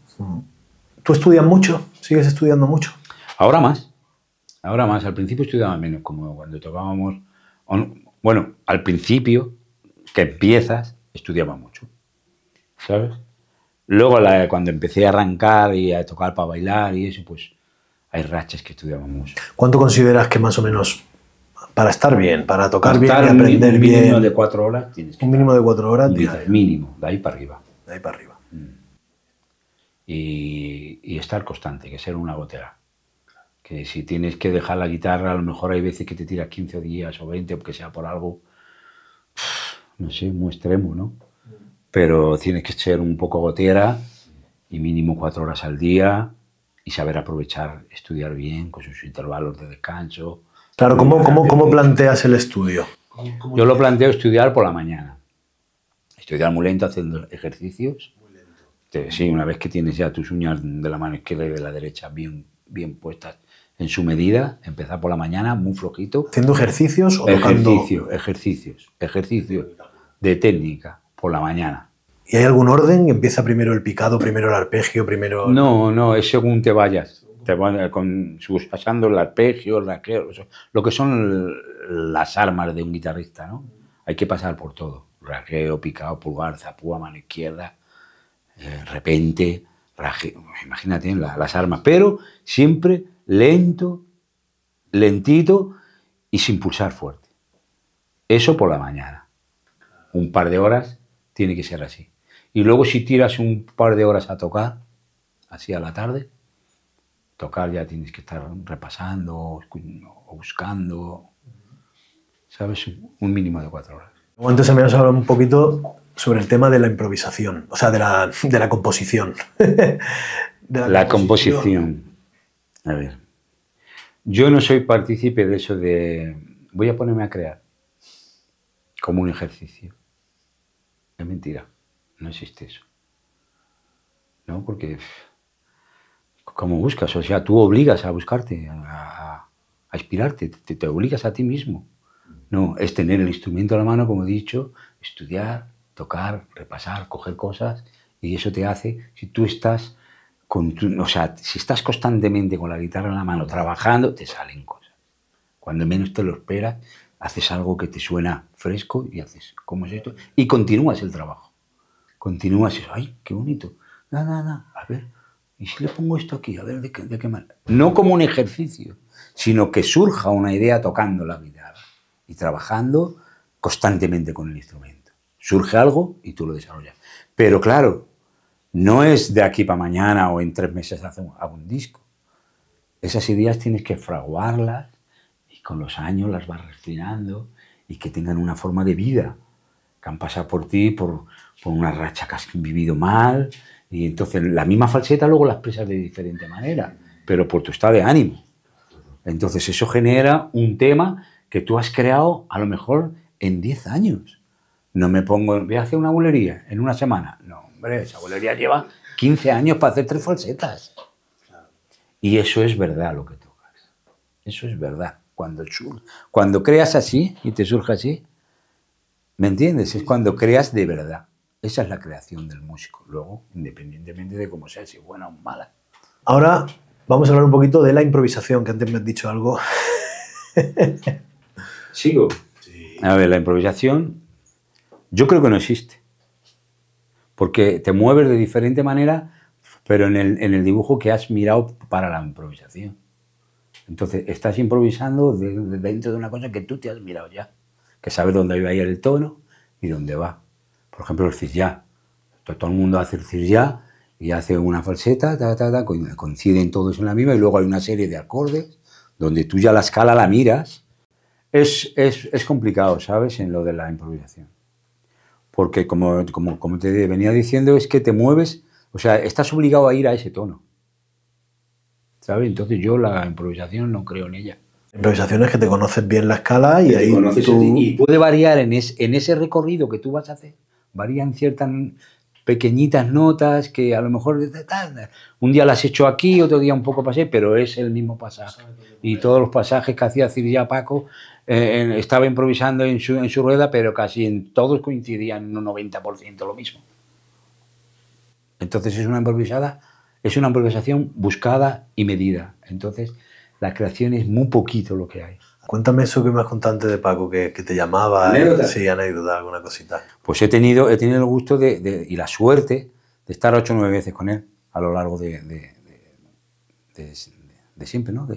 ¿Tú estudias mucho? ¿Sigues estudiando mucho? Ahora más. Ahora más. Al principio estudiaba menos, como cuando tocábamos. Bueno, al principio que empiezas, estudiaba mucho. ¿Sabes? Luego, cuando empecé a arrancar y a tocar para bailar y eso, pues hay rachas que mucho. ¿Cuánto consideras que más o menos para estar bien, para tocar bien y aprender bien? Un mínimo de cuatro horas tienes que Un mínimo de cuatro horas Mínimo, de ahí para arriba. De ahí para arriba. Mm. Y, estar constante, que ser una gotera. Que si tienes que dejar la guitarra, a lo mejor hay veces que te tiras 15 días o 20, porque sea por algo, no sé, muy extremo, ¿no? pero tienes que ser un poco gotera y mínimo cuatro horas al día y saber aprovechar, estudiar bien con sus intervalos de descanso. Claro, ¿cómo, planteas el estudio? Yo lo planteo estudiar por la mañana. Estudiar muy lento haciendo ejercicios. sí, una vez que tienes ya tus uñas de la mano izquierda y de la derecha bien, bien puestas en su medida, empezar por la mañana muy flojito. ¿Haciendo ejercicios o Ejercicio, Ejercicios, ejercicios, ejercicios de técnica por la mañana. ¿Y hay algún orden? ¿Empieza primero el picado, primero el arpegio, primero...? No, no, es según te vayas. Te con, pasando el arpegio, el rasgueo... lo que son las armas de un guitarrista, ¿no? Hay que pasar por todo. Raqueo, picado, pulgar, zapúa, mano izquierda, eh, repente, imagínate las armas. Pero siempre lento, lentito y sin pulsar fuerte. Eso por la mañana. Un par de horas tiene que ser así. Y luego si tiras un par de horas a tocar, así a la tarde, tocar ya tienes que estar repasando o buscando, ¿sabes? Un mínimo de cuatro horas. Antes también nos hablado un poquito sobre el tema de la improvisación, o sea, de la, composición. la, composición. A ver, yo no soy partícipe de eso de voy a ponerme a crear como un ejercicio. Es mentira, no existe eso. ¿No? Porque, ¿cómo buscas? O sea, tú obligas a buscarte, a, inspirarte, te, obligas a ti mismo. No, es tener el instrumento a la mano, como he dicho, estudiar, tocar, repasar, coger cosas, y eso te hace, si tú estás, si estás constantemente con la guitarra en la mano, trabajando, te salen cosas. Cuando menos te lo esperas, haces algo que te suena fresco y haces, ¿cómo es esto? Y continúas el trabajo. Continúas eso, ¡ay, qué bonito! a ver, ¿y si le pongo esto aquí? A ver, ¿de qué, de manera? No como un ejercicio, sino que surja una idea tocando la guitarra y trabajando constantemente con el instrumento. Surge algo y tú lo desarrollas. Pero claro, no es de aquí para mañana o en tres meses hago un disco. Esas ideas tienes que fraguarlas con los años las vas refinando y que tengan una forma de vida, que han pasado por ti, por, por una racha que has vivido mal, y entonces la misma falseta luego las pesas de diferente manera, pero por tu estado de ánimo. Entonces eso genera un tema que tú has creado a lo mejor en 10 años. No me pongo, voy a hacer una bulería en una semana. No, hombre, esa bulería lleva 15 años para hacer tres falsetas. Y eso es verdad lo que tocas. Eso es verdad. Cuando, cuando creas así y te surge así, ¿me entiendes? Es cuando creas de verdad. Esa es la creación del músico, luego, independientemente de cómo sea, si buena o mala. Ahora vamos a hablar un poquito de la improvisación, que antes me has dicho algo. ¿Sigo? A ver, la improvisación yo creo que no existe. Porque te mueves de diferente manera, pero en el, en el dibujo que has mirado para la improvisación. Entonces, estás improvisando dentro de una cosa que tú te has mirado ya, que sabes dónde va a ir el tono y dónde va. Por ejemplo, el cis-ya. Todo el mundo hace el cis-ya y hace una falseta, ta, ta, ta, coinciden todos en la misma y luego hay una serie de acordes donde tú ya la escala la miras. Es, complicado, ¿sabes? En lo de la improvisación. Porque como, como, como te venía diciendo, es que te mueves, o sea, estás obligado a ir a ese tono. Entonces yo la improvisación no creo en ella. Improvisación es que te conoces bien la escala y ahí tú... Y puede variar en, ese recorrido que tú vas a hacer, varían ciertas pequeñitas notas que a lo mejor un día las he hecho aquí, otro día un poco pasé, pero es el mismo pasaje. Y todos los pasajes que hacía Cirilla Paco eh, estaba improvisando en su, en su rueda, pero casi en todos coincidían en un 90% lo mismo. Entonces es una improvisada es una improvisación buscada y medida. Entonces, la creación es muy poquito lo que hay. Cuéntame eso que me has contado antes de Paco, que, te llamaba. ¿Anécdota? sí, anécdota, alguna cosita. Pues he tenido, he tenido el gusto de, y la suerte de estar ocho o nueve veces con él a lo largo de, de, siempre, ¿no?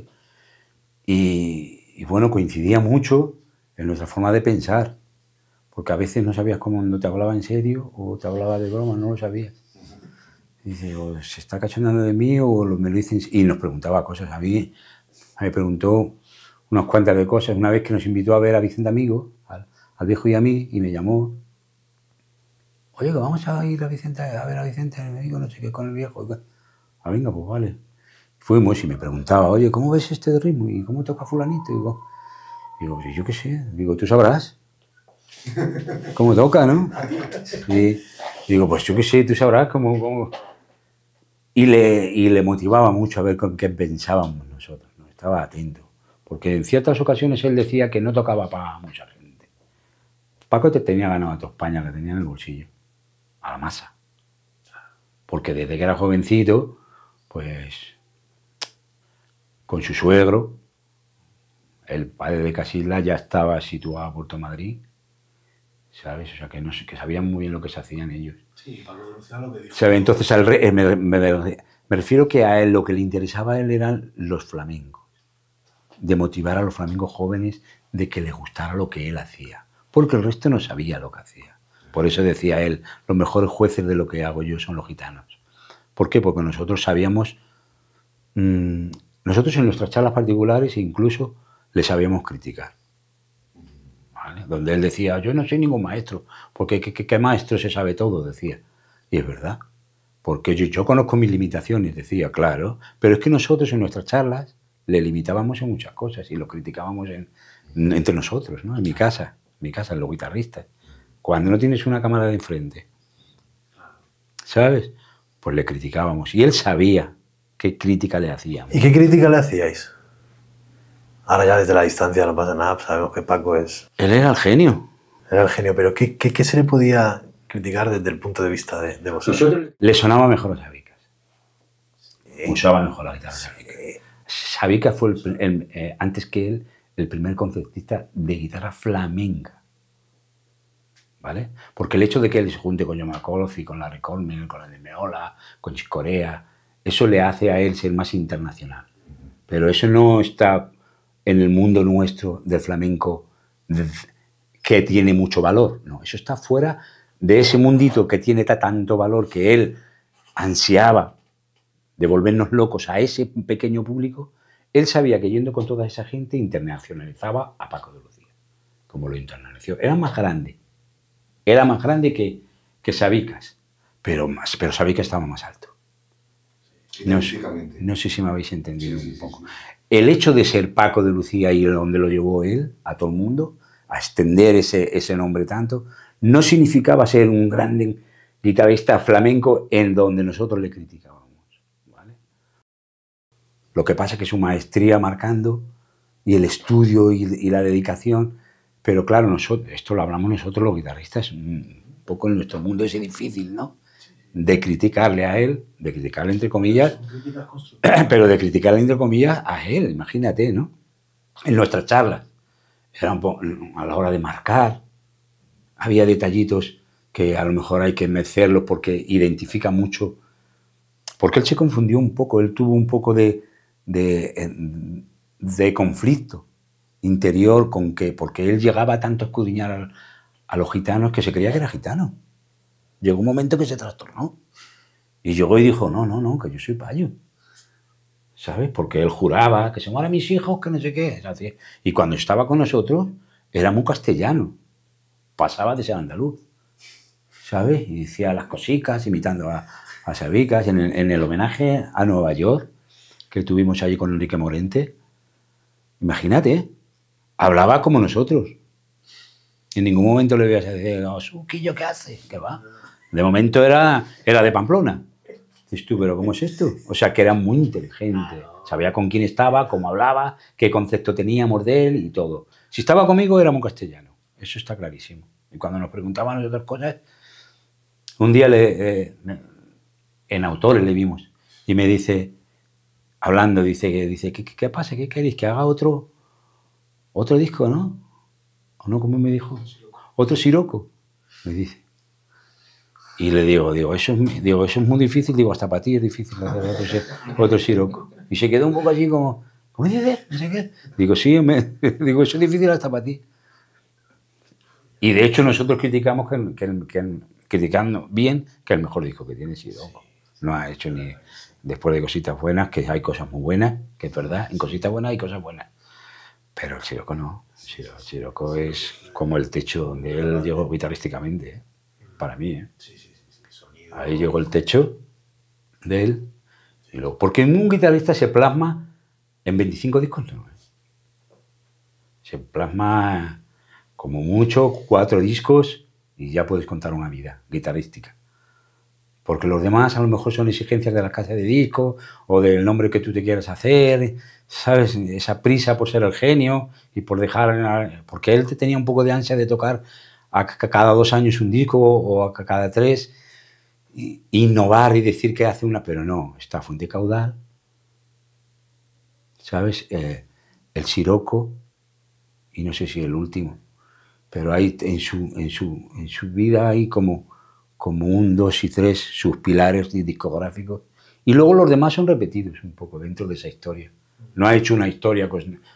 Y, y, bueno, coincidía mucho en nuestra forma de pensar, porque a veces no sabías cómo, no te hablaba en serio o te hablaba de broma, no lo sabías. Dice, o oh, se está cachonando de mí o me lo dicen. Y nos preguntaba cosas. A mí me preguntó unas cuantas de cosas. Una vez que nos invitó a ver a Vicente Amigo, al, viejo y a mí, y me llamó. Oye, que vamos a ir a Vicente, a ver a Vicente Amigo, no sé qué, con el viejo. Ah, venga, pues vale. Fuimos y me preguntaba, oye, ¿cómo ves este ritmo? ¿Y cómo toca fulanito? Y digo, pues yo qué sé. Digo, tú sabrás. ¿Cómo toca, no? Y Digo, pues yo qué sé, tú sabrás cómo y le, motivaba mucho a ver con qué pensábamos nosotros, ¿no? estaba atento. Porque en ciertas ocasiones él decía que no tocaba para mucha gente. Paco te tenía ganado a tu España, la tenía en el bolsillo, a la masa. Porque desde que era jovencito, pues con su suegro, el padre de Casilla ya estaba situado a Puerto Madrid ¿sabes? O sea, que, no, que sabían muy bien lo que se hacían ellos. Sí, para pronunciar lo que dijo. Entonces, al eh, me, me, refiero que a él lo que le interesaba a él eran los flamencos, de motivar a los flamencos jóvenes de que les gustara lo que él hacía, porque el resto no sabía lo que hacía. Por eso decía él, los mejores jueces de lo que hago yo son los gitanos. ¿Por qué? Porque nosotros sabíamos, mm, nosotros en nuestras charlas particulares incluso le sabíamos criticar donde él decía, yo no soy ningún maestro, porque ¿qué, maestro se sabe todo? decía. Y es verdad, porque yo, conozco mis limitaciones, decía, claro, pero es que nosotros en nuestras charlas le limitábamos en muchas cosas y lo criticábamos entre nosotros, ¿no? en mi casa, en mi casa, en los guitarristas. Cuando no tienes una cámara de enfrente, ¿sabes? Pues le criticábamos y él sabía qué crítica le hacíamos. ¿Y qué crítica le hacíais? Ahora ya desde la distancia no pasa nada, pues sabemos que Paco es... Él era el genio. Era el genio, pero ¿qué, se le podía criticar desde el punto de vista de, vosotros? le sonaba mejor a Sabicas. Eh, Usaba mejor la guitarra. Xavica. fue, el, eh, antes que él, el primer concertista de guitarra flamenca. ¿Vale? Porque el hecho de que él se junte con y con la Colmen, con la de Meola, con Chicorea, eso le hace a él ser más internacional. Pero eso no está en el mundo nuestro del flamenco que tiene mucho valor. No, eso está fuera de ese mundito que tiene tanto valor que él ansiaba de volvernos locos a ese pequeño público. Él sabía que yendo con toda esa gente internacionalizaba a Paco de Lucía, como lo internacionalizó. Era más grande, era más grande que, Sabicas, pero, más, pero Sabicas estaba más alto. No, sé si me habéis entendido un poco el hecho de ser Paco de Lucía y donde lo llevó él a todo el mundo, a extender ese, nombre tanto, no significaba ser un gran guitarrista flamenco en donde nosotros le criticábamos. ¿vale? Lo que pasa es que su maestría marcando y el estudio y, y la dedicación, pero claro, nosotros, esto lo hablamos nosotros los guitarristas, mm, un poco en nuestro mundo es difícil, ¿no? de criticarle a él, de criticarle entre comillas, pero de criticarle entre comillas a él, imagínate, ¿no? En nuestras charlas, era un a la hora de marcar, había detallitos que a lo mejor hay que mecerlos porque identifica mucho, porque él se confundió un poco, él tuvo un poco de, de, conflicto interior con que, porque él llegaba tanto a escudriñar a los gitanos que se creía que era gitano. Llegó un momento que se trastornó. Y llegó y dijo, no, no, no, que yo soy payo. ¿Sabes? Porque él juraba que se mueran mis hijos, que no sé qué. Y cuando estaba con nosotros, era muy castellano. Pasaba de ser andaluz. ¿Sabes? Y decía las cosicas, imitando a, a Sabicas, en el, homenaje a Nueva York que tuvimos allí con Enrique Morente. Imagínate, ¿eh? hablaba como nosotros. En ningún momento le veías decir, no, oh, Suquillo, ¿qué hace? ¿Qué va? De momento era, era de Pamplona. Dices tú, pero ¿cómo es esto? O sea, que era muy inteligente. Sabía con quién estaba, cómo hablaba, qué concepto teníamos de él y todo. Si estaba conmigo, era un castellano. Eso está clarísimo. Y cuando nos preguntaban otras cosas, un día le, eh, en autores le vimos y me dice, hablando, dice, dice ¿qué, pasa? ¿Qué queréis? ¿Que haga otro, otro disco, no? ¿O no? ¿Cómo me dijo? Otro siroco, me dice. Y le digo, digo, eso es, digo, eso es muy difícil, digo, hasta para ti es difícil hacer otro, otro Y se quedó un poco allí como, ¿cómo dices? No sé qué. Digo, sí, digo, eso es difícil hasta para ti. Y de hecho nosotros criticamos que, que, criticando bien que el mejor disco que tiene siroco. No ha hecho ni, después de cositas buenas, que hay cosas muy buenas, que es verdad, en cositas buenas hay cosas buenas. Pero el Siroco no. El Siroco es como el techo donde él llegó guitarrísticamente, ¿eh? para mí. ¿eh? ahí llegó el techo de él. porque un guitarrista se plasma en 25 discos Se plasma como mucho cuatro discos y ya puedes contar una vida guitarrística. Porque los demás a lo mejor son exigencias de la casa de disco o del nombre que tú te quieras hacer, ¿sabes? Esa prisa por ser el genio y por dejar... Porque él te tenía un poco de ansia de tocar a cada dos años un disco o a cada tres innovar y decir que hace una, pero no, está Fuente Caudal, ¿sabes? Eh, el Siroco y no sé si el último, pero hay en su, en su, en su vida hay como, como un, dos y tres sus pilares discográficos y luego los demás son repetidos un poco dentro de esa historia. No ha hecho una historia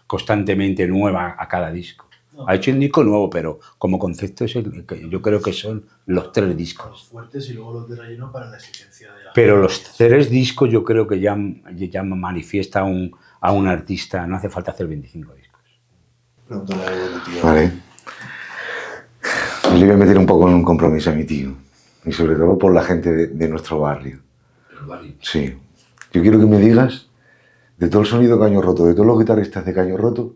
constantemente nueva a cada disco. Ha hecho un disco nuevo, pero como concepto es el que yo creo que son los tres discos. Los fuertes y luego los de relleno para la exigencia de la Pero los tres discos yo creo que ya, ya manifiesta a un, a un artista, no hace falta hacer 25 discos. Pronto Vale. Pues le voy a meter un poco en un compromiso a mi tío. Y sobre todo por la gente de, de nuestro barrio. ¿El barrio? Sí. Yo quiero que me digas, de todo el sonido caño roto, de todos los guitarristas de caño roto,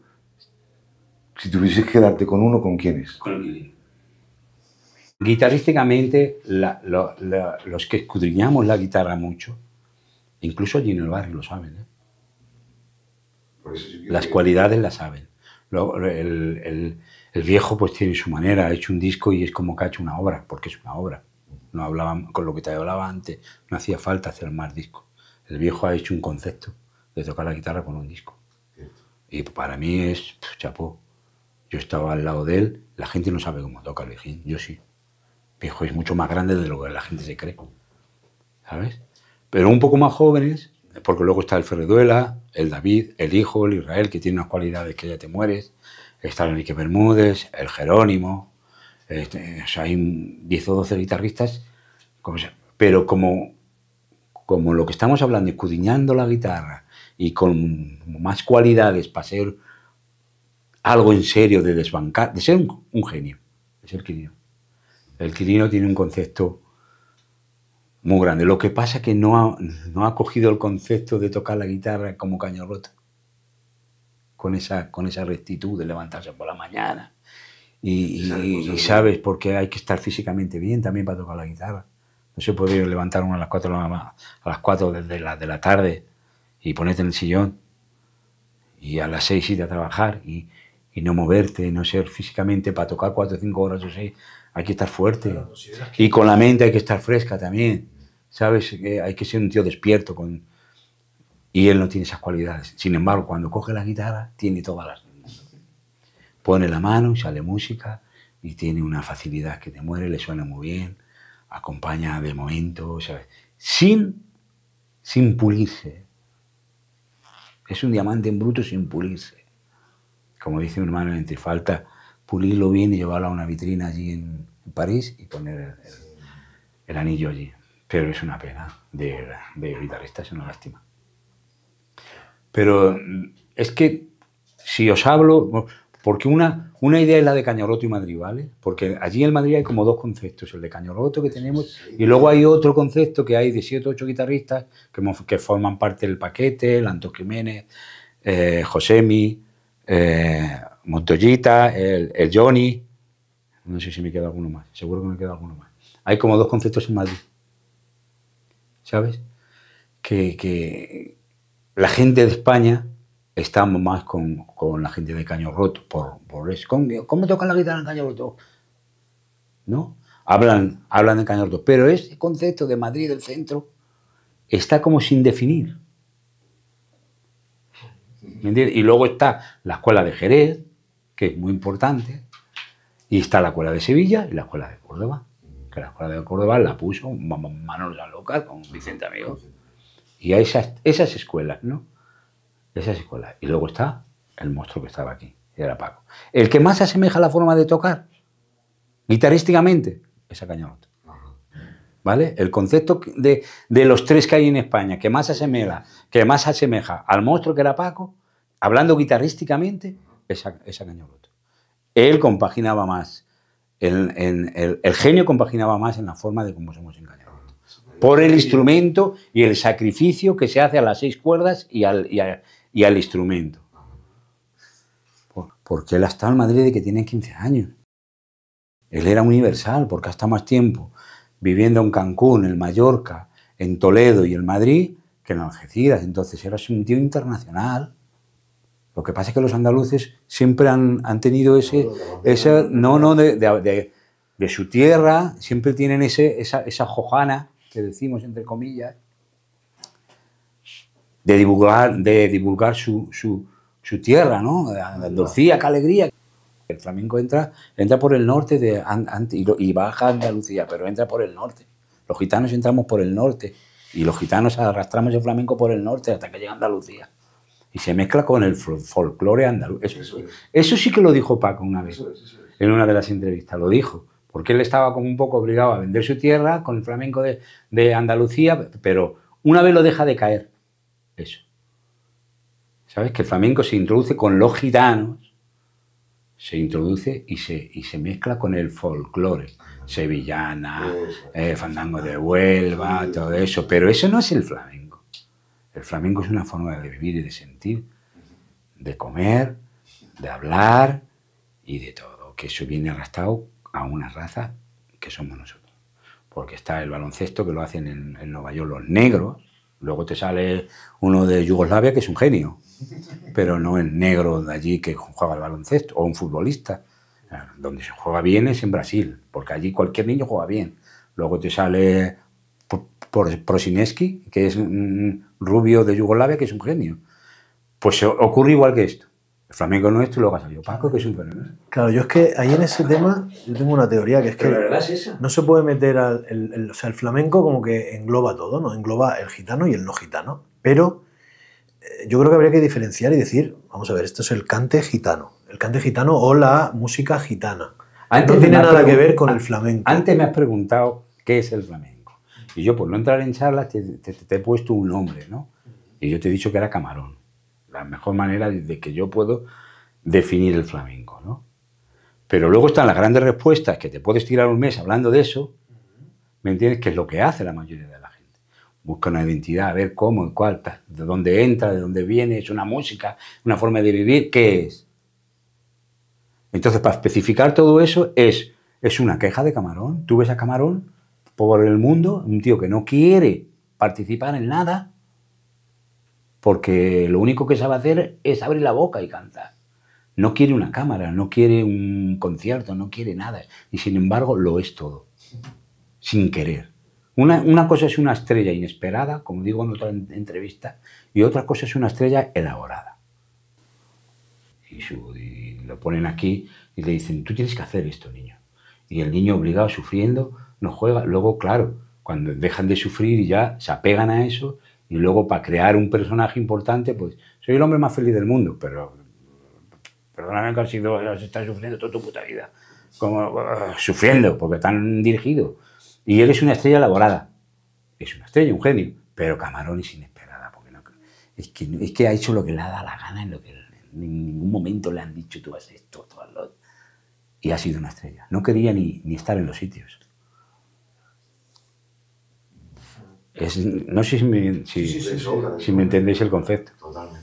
si tuvieses que quedarte con uno, ¿con quién es? Con el Guitarísticamente, la, los que escudriñamos la guitarra mucho, incluso allí en el barrio lo saben, las cualidades las saben. el, viejo pues tiene su manera, ha hecho un disco y es como que ha hecho una obra, porque es una obra. No con lo que te hablaba antes, no hacía falta hacer más discos. El viejo ha hecho un concepto de tocar la guitarra con un disco. Y para mí es chapó. Yo estaba al lado de él, la gente no sabe cómo toca el violín, yo sí. Viejo, es mucho más grande de lo que la gente se cree, ¿sabes? Pero un poco más jóvenes, porque luego está el Ferreduela, el David, el hijo, el Israel, que tiene unas cualidades que ya te mueres, está el Enrique Bermúdez, el Jerónimo, este, hay 10 o 12 guitarristas, pero como, como lo que estamos hablando, Escudiñando la guitarra y con más cualidades para ser algo en serio, de desbancar, de ser un, genio. Es el quirino. El quirino tiene un concepto muy grande. Lo que pasa es que no ha, no ha cogido el concepto de tocar la guitarra como caña con esa, con esa rectitud de levantarse por la mañana. Y, sabes, porque hay que estar físicamente bien también para tocar la guitarra. No se puede levantar a las 4 a las 4 de la, de la tarde y ponerte en el sillón y a las 6 irte a trabajar y, y no moverte, no ser físicamente para tocar cuatro, cinco horas o seis, hay que estar fuerte. Y con la mente hay que estar fresca también, ¿sabes? Que hay que ser un tío despierto. Con... Y él no tiene esas cualidades. Sin embargo, cuando coge la guitarra, tiene todas las... Pone la mano, y sale música y tiene una facilidad que te muere, le suena muy bien, acompaña de momento, ¿sabes? Sin, sin pulirse. Es un diamante en bruto sin pulirse como dice mi hermano, entre falta pulirlo bien y llevarlo a una vitrina allí en, París y poner el, anillo allí. Pero es una pena de, guitarristas, guitarrista, es una lástima. Pero es que si os hablo, porque una, una idea es la de Cañoroto y Madrid, ¿vale? Porque allí en Madrid hay como dos conceptos, el de Cañoroto que tenemos y luego hay otro concepto que hay de siete o ocho guitarristas que, forman parte del paquete, Lanto Jiménez, eh, Josemi, eh, Montoyita, el, Johnny. No sé si me queda alguno más, seguro que me queda alguno más. Hay como dos conceptos en Madrid, ¿sabes? Que, la gente de España está más con, la gente de Caño Roto, por, por eso. ¿Cómo tocan la guitarra en Caño Roto? ¿No? Hablan, hablan de Caño Roto, pero ese concepto de Madrid del centro está como sin definir. Y luego está la escuela de Jerez, que es muy importante, y está la escuela de Sevilla y la escuela de Córdoba, que la escuela de Córdoba la puso Manolo loca con Vicente Amigo. Y a esas, escuelas, ¿no? Esas escuelas. Y luego está el monstruo que estaba aquí, que era Paco. El que más se asemeja a la forma de tocar, guitarísticamente es a ¿Vale? El concepto de, los tres que hay en España, que más asemeja, que más asemeja al monstruo que era Paco, hablando guitarrísticamente, esa, a Él compaginaba más, el, el, genio compaginaba más en la forma de cómo somos en Por el instrumento y el sacrificio que se hace a las seis cuerdas y al, y al instrumento. porque él ha estado en Madrid de que tiene 15 años. Él era universal, porque ha estado más tiempo viviendo en Cancún, en Mallorca, en Toledo y en Madrid que en Algeciras. Entonces era un tío internacional lo que pasa es que los andaluces siempre han, tenido ese, no, no, de, su tierra, siempre tienen ese, esa, esa jojana, que decimos entre comillas, de divulgar, de divulgar su, su, tierra, ¿no? Andalucía, qué alegría. El flamenco entra, entra por el norte de, y baja a Andalucía, pero entra por el norte. Los gitanos entramos por el norte y los gitanos arrastramos el flamenco por el norte hasta que llega Andalucía y se mezcla con el folclore andaluz. Eso, sí que lo dijo Paco una vez, en una de las entrevistas, lo dijo, porque él estaba como un poco obligado a vender su tierra con el flamenco de, Andalucía, pero una vez lo deja de caer, eso. ¿Sabes? Que el flamenco se introduce con los gitanos, se introduce y se, se mezcla con el folclore, sevillana, eh, fandango de Huelva, todo eso, pero eso no es el flamenco. El flamenco es una forma de vivir y de sentir, de comer, de hablar y de todo. Que eso viene arrastrado a una raza que somos nosotros. Porque está el baloncesto que lo hacen en, Nueva York los negros, Luego te sale uno de Yugoslavia que es un genio, pero no el negro de allí que juega al baloncesto, o un futbolista. Donde se juega bien es en Brasil, porque allí cualquier niño juega bien. Luego te sale por Prosineski, que es un rubio de Yugoslavia, que es un genio. Pues ocurre igual que esto. El flamenco no es y luego ha salido Paco, que es un fenómeno. Claro, yo es que ahí en ese tema yo tengo una teoría que es que no se puede meter al. El, o sea, el flamenco como que engloba todo, ¿no? Engloba el gitano y el no gitano. Pero eh, yo creo que habría que diferenciar y decir, vamos a ver, esto es el cante gitano. El cante gitano o la música gitana. no tiene nada que ver con el flamenco. Antes me has preguntado qué es el flamenco. Y yo, por no entrar en charlas, te, he puesto un nombre, ¿no? Y yo te he dicho que era camarón. La mejor manera de que yo puedo definir el flamenco, ¿no? Pero luego están las grandes respuestas, que te puedes tirar un mes hablando de eso, ¿me entiendes? Que es lo que hace la mayoría de la gente. Busca una identidad, a ver cómo, cuál, de dónde entra, de dónde viene, es una música, una forma de vivir, ¿qué es? Entonces, para especificar todo eso, es, es una queja de Camarón. Tú ves a Camarón por el mundo, un tío que no quiere participar en nada, porque lo único que sabe hacer es abrir la boca y cantar. No quiere una cámara, no quiere un concierto, no quiere nada. Y sin embargo lo es todo, sin querer. Una, cosa es una estrella inesperada, como digo en otra entrevista, y otra cosa es una estrella elaborada. Y, y lo ponen aquí y le dicen, tú tienes que hacer esto, niño. Y el niño obligado, sufriendo, no juega. Luego, claro, cuando dejan de sufrir y ya se apegan a eso, y luego para crear un personaje importante, pues soy el hombre más feliz del mundo, pero perdóname que si sido estás sufriendo toda tu puta vida, como ah, sufriendo porque están dirigidos. Y él es una estrella elaborada, es una estrella, un genio, pero Camarón es inesperada, porque es, que, es que ha hecho lo que le ha dado la gana, en lo que en ningún momento le han dicho tú haces esto, todo lo Y ha sido una estrella. No quería ni estar en los sitios. no sé si me, si, me entendéis el concepto. Totalmente.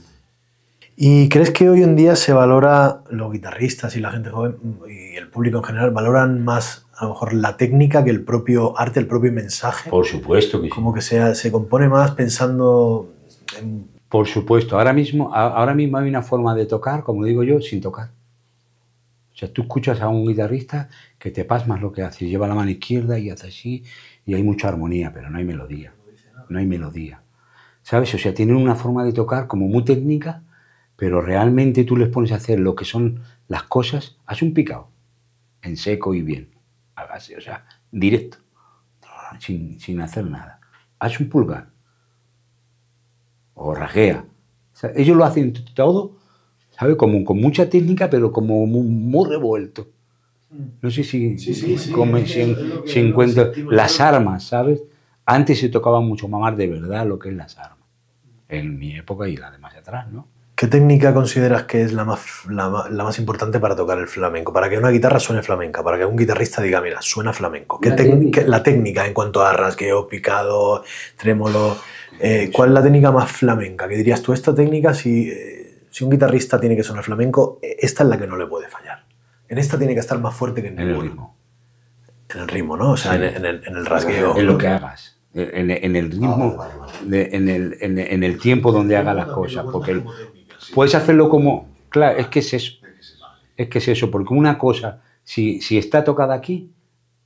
¿Y crees que hoy en día se valora, los guitarristas y la gente joven y el público en general, valoran más a lo mejor la técnica que el propio arte, el propio mensaje? Por supuesto que Como que se, se compone más pensando en... Por supuesto, ahora mismo, ahora mismo hay una forma de tocar, como digo yo, sin tocar. O sea, tú escuchas a un guitarrista que te pasmas lo que hace, lleva la mano izquierda y hace así, y hay mucha armonía, pero no hay melodía no hay melodía. ¿Sabes? O sea, tienen una forma de tocar como muy técnica, pero realmente tú les pones a hacer lo que son las cosas, haz un picado, en seco y bien, o sea, directo, sin, hacer nada. Haz un pulgar, o rajea. ellos lo hacen todo, ¿sabes? Como, con mucha técnica, pero como muy, revuelto. Mm. No sé si, sí, encuentran las armas, ¿sabes? Antes se tocaba mucho más de verdad lo que es las armas, en mi época y la de más atrás, ¿no? ¿Qué técnica consideras que es la más, la, más importante para tocar el flamenco? Para que una guitarra suene flamenca, para que un guitarrista diga, mira, suena flamenco. ¿Qué la técnica en cuanto a rasgueo, picado, trémolo. Eh, ¿Cuál es la técnica más flamenca? ¿Qué dirías tú? Esta técnica, si, eh, un guitarrista tiene que sonar flamenco, eh, esta es la que no le puede fallar. En esta tiene que estar más fuerte que en, el ritmo. En el ritmo, ¿no? O sea, en, el, rasgueo. En lo que hagas en, el ah, ritmo, En, el, en, el, tiempo donde haga las cosas, porque puedes hacerlo como, claro, es que es eso, es que es eso, porque una cosa, si, está tocada aquí,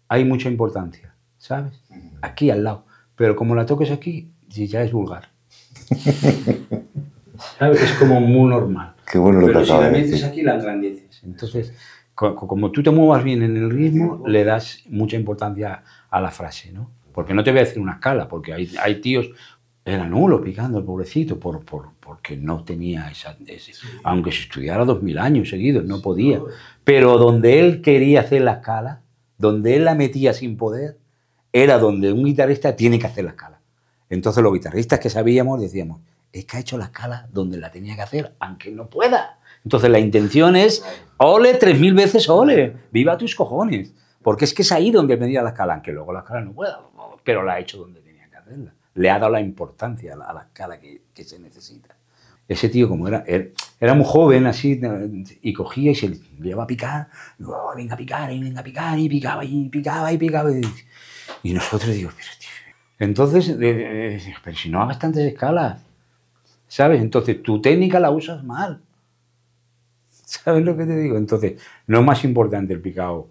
hay mucha importancia, ¿sabes? Aquí al lado, pero como la toques aquí, ya es vulgar. ¿Sabes? Es como muy normal. Qué bueno Pero si la metes aquí, la engrandeces. Entonces, como tú te muevas bien en el ritmo, le das mucha importancia a la frase, ¿no? Porque no te voy a decir una escala, porque hay, hay tíos, era nulo picando el pobrecito, por, porque no tenía esa... Ese, Aunque se estudiara dos mil años seguidos, no podía. Pero donde él quería hacer la escala, donde él la metía sin poder, era donde un guitarrista tiene que hacer la escala. Entonces los guitarristas que sabíamos decíamos, es que ha hecho la escala donde la tenía que hacer, aunque no pueda. Entonces la intención es, ole tres mil veces ole, viva tus cojones. Porque es que es ahí donde venía la escala, aunque luego la escala no pueda, pero la ha hecho donde tenía que hacerla. Le ha dado la importancia a la, escala que, se necesita. Ese tío, como era, era muy joven, así, y cogía y se le iba a picar, y, oh, venga a picar, y venga a picar, y picaba, y picaba, y picaba. Y, nosotros digo, pero tío. Entonces, eh, eh, pero si no hagas tantas escalas, ¿sabes? Entonces, tu técnica la usas mal. ¿Sabes lo que te digo? Entonces, no es más importante el picado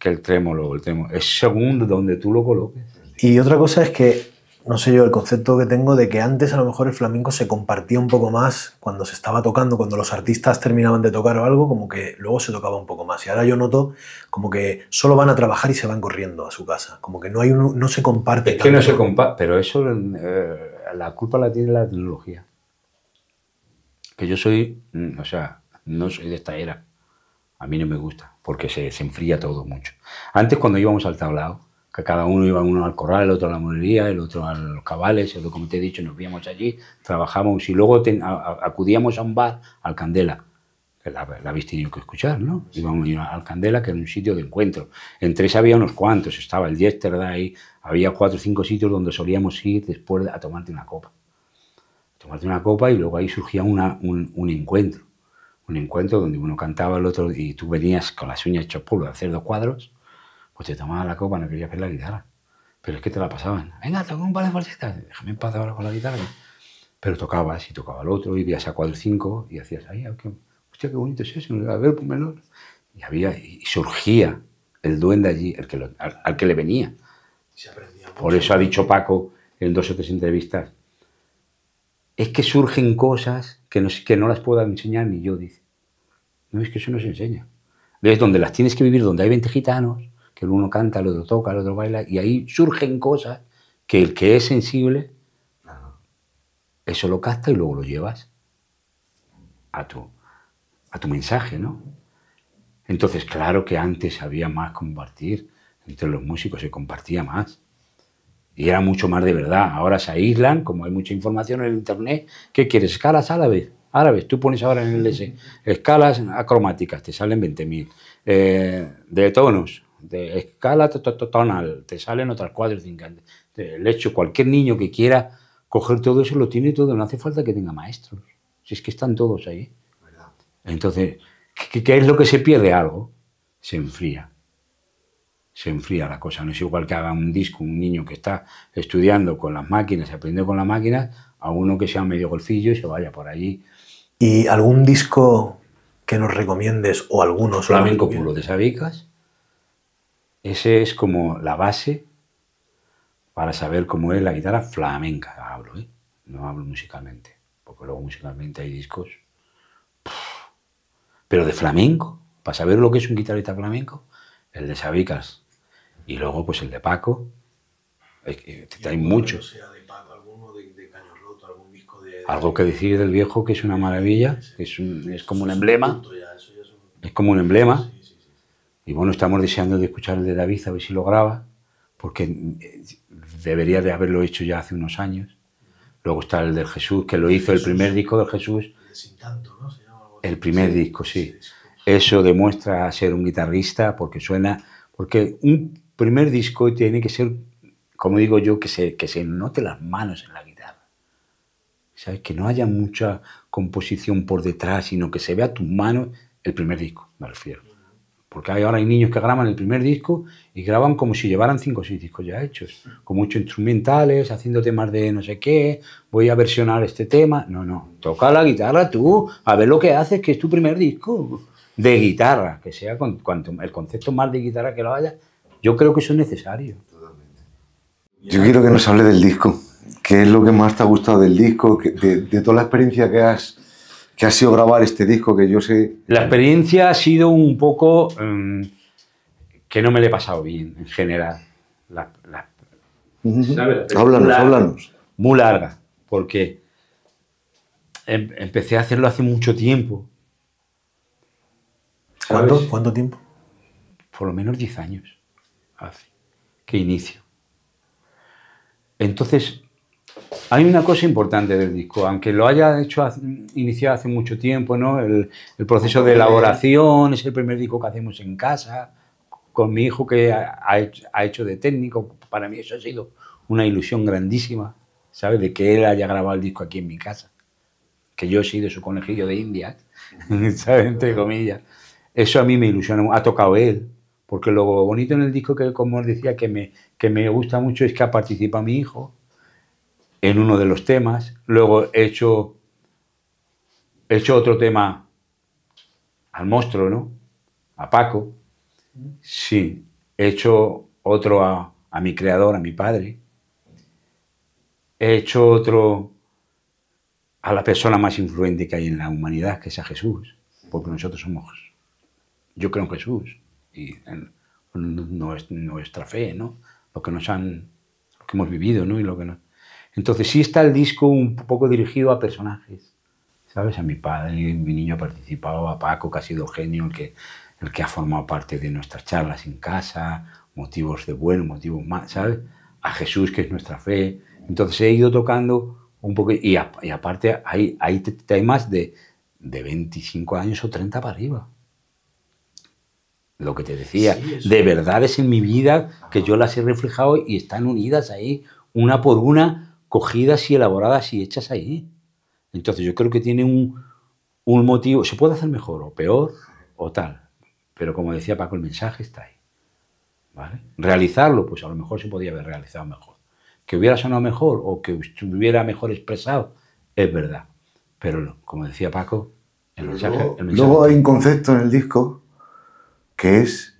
que el trémolo. El trémolo. Es segundo donde tú lo coloques. Y otra cosa es que, no sé yo, el concepto que tengo de que antes a lo mejor el flamenco se compartía un poco más cuando se estaba tocando, cuando los artistas terminaban de tocar o algo, como que luego se tocaba un poco más. Y ahora yo noto como que solo van a trabajar y se van corriendo a su casa. Como que no, hay un, no se comparte. Es que no se comparte, pero eso, eh, la culpa la tiene la tecnología. Que yo soy, mm, o sea, no soy de esta era. A mí no me gusta, porque se, enfría todo mucho. Antes, cuando íbamos al tablado, que cada uno iba uno al corral, el otro a la monería, el otro a los cabales, como te he dicho, nos íbamos allí, trabajábamos y luego acudíamos a un bar, al Candela, la, habéis tenido que escuchar, ¿no? Íbamos al Candela, que era un sitio de encuentro. En tres había unos cuantos, estaba el Yesterday, ahí, había cuatro o cinco sitios donde solíamos ir después a tomarte una copa. tomarte una copa y luego ahí surgía un encuentro un encuentro donde uno cantaba el otro y tú venías con las uñas hechas polvo a hacer dos cuadros, pues te tomaba la copa, no querías ver la guitarra. Pero es que te la pasaban. Venga, toca un par de falsetas. Déjame en paz ahora con la guitarra. Pero tocabas y tocaba el otro y veías a cuadro cinco y hacías, ay, qué, hostia, qué bonito es eso, a ver, menor. Y, había, y surgía el duende allí, el que al, que le venía. Por eso ha dicho Paco en dos o tres entrevistas es que surgen cosas que no, que no las puedo enseñar ni yo, dice. No, es que eso no se enseña. Es donde las tienes que vivir, donde hay 20 gitanos, que el uno canta, el otro toca, el otro baila, y ahí surgen cosas que el que es sensible, eso lo capta y luego lo llevas a tu, a tu mensaje, ¿no? Entonces, claro que antes había más compartir, entre los músicos se compartía más y era mucho más de verdad. Ahora se aíslan, como hay mucha información en el Internet. ¿Qué quieres? Escalas árabes. Árabes, tú pones ahora en el S escalas acromáticas, te salen 20.000. Eh, de tonos, de escala tonal, te salen otras cuadros El hecho, cualquier niño que quiera coger todo eso, lo tiene todo, no hace falta que tenga maestros. Si es que están todos ahí. Entonces, qué es lo que se pierde? Algo. Se enfría se enfría la cosa. No es igual que haga un disco un niño que está estudiando con las máquinas, aprende con las máquinas, a uno que sea medio golfillo y se vaya por allí. ¿Y algún disco que nos recomiendes o algunos? Flamenco Pulo de Sabicas. Ese es como la base para saber cómo es la guitarra flamenca. Hablo, ¿eh? no hablo musicalmente, porque luego musicalmente hay discos. Pero de flamenco, para saber lo que es un guitarrista flamenco, el de Sabicas y luego pues el de Paco. Hay, muchos. Algo que decir del viejo que es una maravilla, es, es como un emblema. Es como un emblema. Y bueno, estamos deseando de escuchar el de David, a ver si lo graba, porque eh, debería de haberlo hecho ya hace unos años. Luego está el del Jesús, que lo hizo el primer disco del Jesús. El primer disco, sí. Eso demuestra ser un guitarrista porque suena, porque un primer disco tiene que ser, como digo yo, que se, que se note las manos en la guitarra. ¿Sabes? Que no haya mucha composición por detrás, sino que se vea tus manos el primer disco, me refiero. Porque ahora hay niños que graban el primer disco y graban como si llevaran cinco o seis discos ya hechos, con muchos instrumentales, haciendo temas de no sé qué, voy a versionar este tema. No, no, toca la guitarra tú, a ver lo que haces, que es tu primer disco de guitarra, que sea con, cuanto, el concepto más de guitarra que lo haya, yo creo que eso es necesario. Yo quiero que nos hable del disco. ¿Qué es lo que más te ha gustado del disco? De, toda la experiencia que has, que ha sido grabar este disco, que yo sé... La experiencia ha sido un poco em, que no me le he pasado bien, en general. La, háblanos, háblanos. Muy larga, porque em, empecé a hacerlo hace mucho tiempo ¿Cuánto, tiempo? Por lo menos 10 años hace que inicio. Entonces, hay una cosa importante del disco, aunque lo haya hecho iniciado hace mucho tiempo, ¿no? El, proceso de elaboración, es el primer disco que hacemos en casa, con mi hijo que ha, hecho de técnico, para mí eso ha sido una ilusión grandísima, ¿sabes? De que él haya grabado el disco aquí en mi casa, que yo he sido su conejillo de India, ¿sabes? Entre comillas. Eso a mí me ilusiona, ha tocado él, porque lo bonito en el disco que, como decía, que me, que me gusta mucho es que participa mi hijo en uno de los temas, luego he hecho, he hecho otro tema al monstruo, ¿no? A Paco, sí, he hecho otro a, a mi creador, a mi padre, he hecho otro a la persona más influente que hay en la humanidad, que es a Jesús, porque nosotros somos yo creo en Jesús y en nuestra fe, ¿no? Lo que nos han, lo que hemos vivido, ¿no? Y lo que no. Entonces sí está el disco un poco dirigido a personajes, ¿sabes? A mi padre, mi niño ha participado, a Paco, que ha sido genio, el que, el que ha formado parte de nuestras charlas en casa, motivos de bueno, motivos más, ¿sabes? A Jesús, que es nuestra fe. Entonces he ido tocando un poco, y, aparte hay, hay de, de 25 años o 30 para arriba lo que te decía, De de es en mi vida que yo las he reflejado y están unidas ahí, una por una, cogidas y elaboradas y hechas ahí. Entonces yo creo que tiene un, motivo, se puede hacer mejor o peor o tal, pero como decía Paco, el mensaje está ahí. ¿vale? Realizarlo, pues a lo mejor se podría haber realizado mejor. Que hubiera sonado mejor o que hubiera mejor expresado, es verdad. Pero como decía Paco, el mensaje... el mensaje luego hay un concepto en el disco que es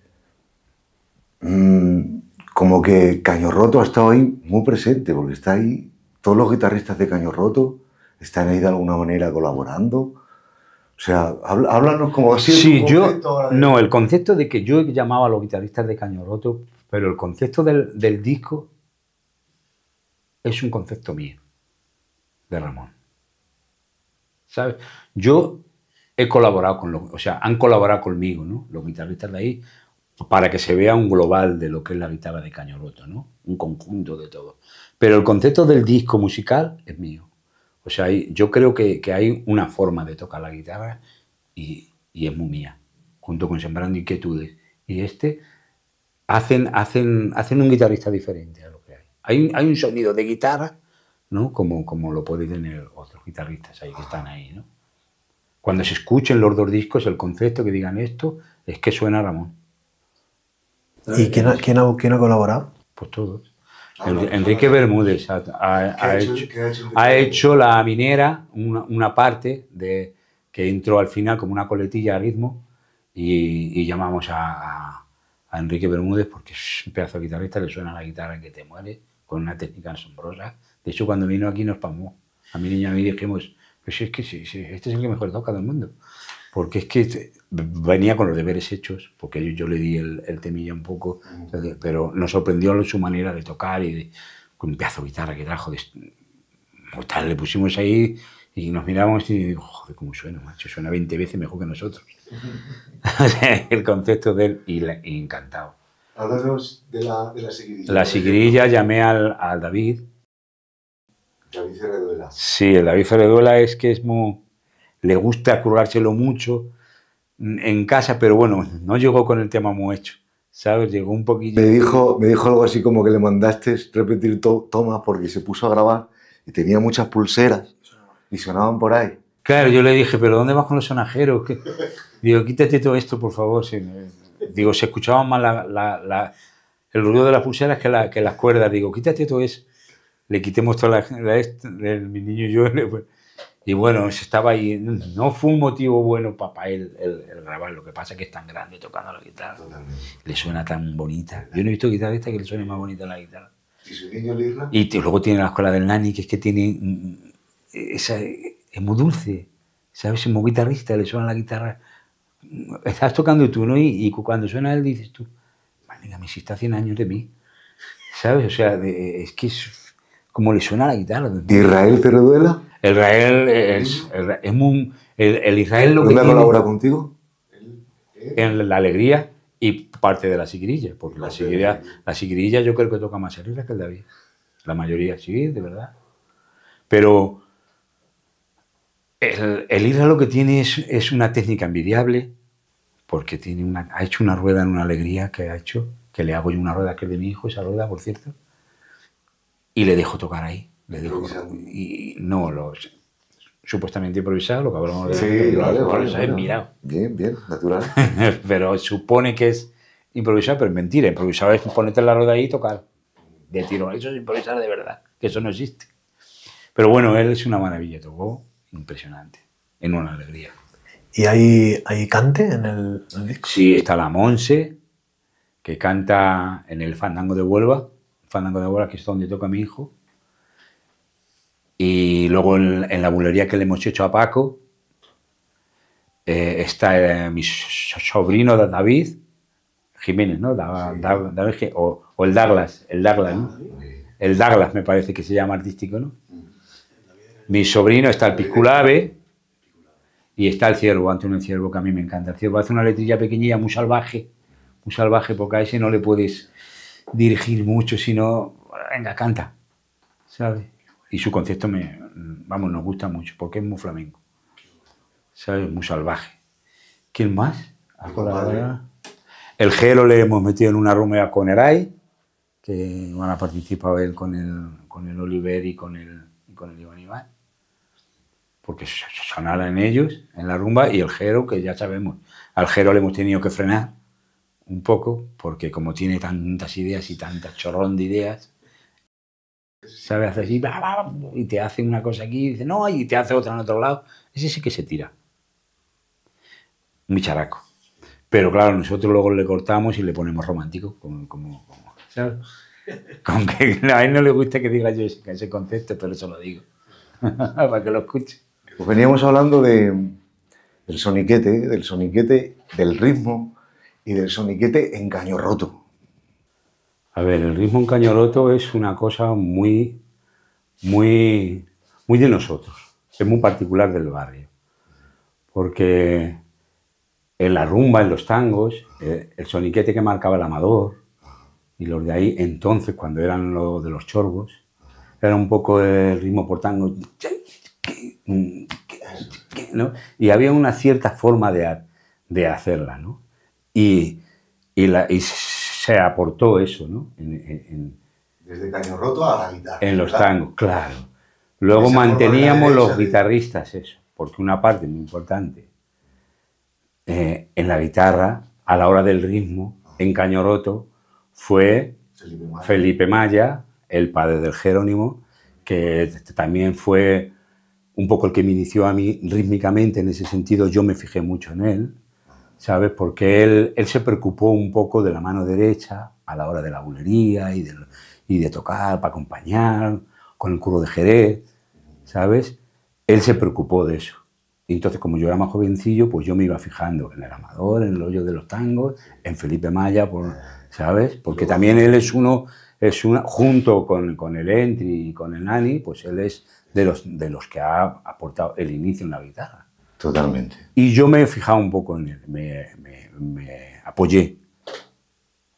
mm, como que Caño Roto ha estado ahí muy presente, porque está ahí, todos los guitarristas de Caño Roto están ahí de alguna manera colaborando. O sea, háblanos como así. Sí, yo. No, el concepto de que yo he llamado a los guitarristas de Caño Roto, pero el concepto del, del disco es un concepto mío, de Ramón. ¿Sabes? Yo he colaborado con los, o sea, han colaborado conmigo, Los guitarristas de ahí, para que se vea un global de lo que es la guitarra de Cañoroto, ¿no? Un conjunto de todo. Pero el concepto del disco musical es mío. O sea, yo creo que, hay una forma de tocar la guitarra y, es muy mía, junto con Sembrando Inquietudes. Y este hacen, hacen, hacen un guitarrista diferente a lo que hay. Hay, un sonido de guitarra, ¿no? Como, como lo pueden tener otros guitarristas ahí que están ahí, ¿no? Cuando se escuchen los dos discos, el concepto que digan esto es que suena Ramón. ¿Y quién ha, colaborado? Pues todos. Ah, pues Enrique Bermúdez ha, hecho, La Minera, una, parte de, que entró al final como una coletilla a ritmo y, llamamos a, Enrique Bermúdez porque es un pedazo de guitarrista, le suena la guitarra que te muere con una técnica asombrosa. De hecho, cuando vino aquí nos pamó. A mi niña me dijimos, es que sí, este es el que mejor toca del mundo. Porque es que este, venía con los deberes hechos, porque yo, le di el, temilla un poco, mm. pero nos sorprendió su manera de tocar y de, con un pedazo de guitarra que trajo. De, le pusimos ahí y nos miramos y digo, joder, cómo suena, macho, suena 20 veces mejor que nosotros. el concepto de él y, encantado. Hablamos de la, de la seguidilla. La seguidilla llamé al, al David, Sí, el David Fereduela es que es muy, le gusta currárselo mucho en casa, pero bueno, no llegó con el tema muy hecho. ¿Sabes? Llegó un poquillo. Me dijo, me dijo algo así como que le mandaste repetir todo tomas porque se puso a grabar y tenía muchas pulseras y sonaban por ahí. Claro, yo le dije, ¿pero dónde vas con los sonajeros? Digo, quítate todo esto, por favor. digo, se escuchaba más el ruido de las pulseras que, que las cuerdas. Digo, quítate todo eso le quitemos toda la, la, mi niño y yo. y bueno, estaba ahí. No fue un motivo bueno para él el, grabar. Lo que pasa es que es tan grande tocando la guitarra. Le suena tan bonita. Yo no he visto esta que le suene más bonita la guitarra. ¿Y su niño guitarra. Y luego tiene la escuela del Nani, que es que tiene. Mm, esa, es muy dulce. ¿Sabes? Es muy guitarrista, le suena la guitarra. Estás tocando tú, ¿no? Y, cuando suena él dices tú, Venga, me hiciste a 100 años de mí. ¿Sabes? O sea, es que es ¿Cómo le suena la guitarra. ¿Israel reduela. Israel es, es un, el, Israel lo que tiene, colabora contigo? En la alegría y parte de la sigrilla, porque la, la sigrilla, la sigrilla yo creo que toca más alegría que el David. La mayoría, sí, de verdad. Pero el, Israel lo que tiene es, una técnica envidiable, porque tiene una, ha hecho una rueda en una alegría que ha hecho, que le hago yo una rueda que es de mi hijo, esa rueda, por cierto, y le dejo tocar ahí. y, no, lo, supuestamente improvisado, lo que sí, vale, Mirado. Bien, bien, natural. pero supone que es improvisado, pero es mentira. Improvisado es ponerte la rueda ahí y tocar de tiro. Eso es improvisar de verdad, que eso no existe. Pero bueno, él es una maravilla, tocó impresionante, en una alegría. ¿Y hay, hay cante en el, disco? Sí, está la Monse, que canta en el Fandango de Huelva, Fandango de Bora, que es donde toca mi hijo. Y luego en, la bulería que le hemos hecho a Paco eh, está eh, mi sobrino David Jiménez, ¿no? o, el Douglas, el Douglas, ¿no? El Douglas me parece que se llama artístico, ¿no? Mm. Mi sobrino está el Piculave y está el ciervo, antes un ciervo, que a mí me encanta. El ciervo hace una letrilla pequeñilla, muy salvaje, muy salvaje, porque a ese no le puedes dirigir mucho, sino, venga, canta, ¿sabes? Y su concierto me, vamos, nos gusta mucho, porque es muy flamenco, ¿sabes? Muy salvaje. ¿Quién más? el Gero le hemos metido en una rumba con Eray, que van a participar él con el, con Oliver y con el, con el Iván porque sonará en ellos, en la rumba, y el Gero, que ya sabemos, al Gero le hemos tenido que frenar, un poco, porque como tiene tantas ideas y tantas chorrón de ideas, sabe hacer así, y te hace una cosa aquí, y dice, no, y te hace otra en otro lado. Ese sí que se tira. muy characo. Pero claro, nosotros luego le cortamos y le ponemos romántico, como, como, Con que a él no le gusta que diga yo ese, concepto, pero eso lo digo, para que lo escuche. Pues veníamos hablando de, del soniquete, del soniquete, del ritmo, y del soniquete en caño roto. A ver, el ritmo en caño roto es una cosa muy, muy, muy de nosotros, es muy particular del barrio, porque en la rumba, en los tangos, eh, el soniquete que marcaba el amador y los de ahí entonces, cuando eran los de los chorbos, era un poco el ritmo por tango, ¿no? y había una cierta forma de, de hacerla, ¿no? y, se aportó eso, ¿no? Desde Caño Roto a la guitarra. En los tangos, claro. Luego manteníamos los guitarristas eso, porque una parte muy importante eh, en la guitarra, a la hora del ritmo, ah. en Caño Roto, fue Felipe Maya, el padre del Jerónimo, que también fue un poco el que me inició a mí rítmicamente en ese sentido, yo me fijé mucho en él. ¿sabes? Porque él, él se preocupó un poco de la mano derecha a la hora de la bulería y de, y de tocar para acompañar, con el curo de Jerez, ¿sabes? Él se preocupó de eso. Y entonces, como yo era más jovencillo, pues yo me iba fijando en el amador, en el hoyo de los tangos, en Felipe Maya, por, ¿sabes? Porque también él es uno, es una, junto con, el Entry y con el Nani, pues él es de los, de los que ha aportado el inicio en la guitarra. Totalmente. Y yo me he fijado un poco en él, me, apoyé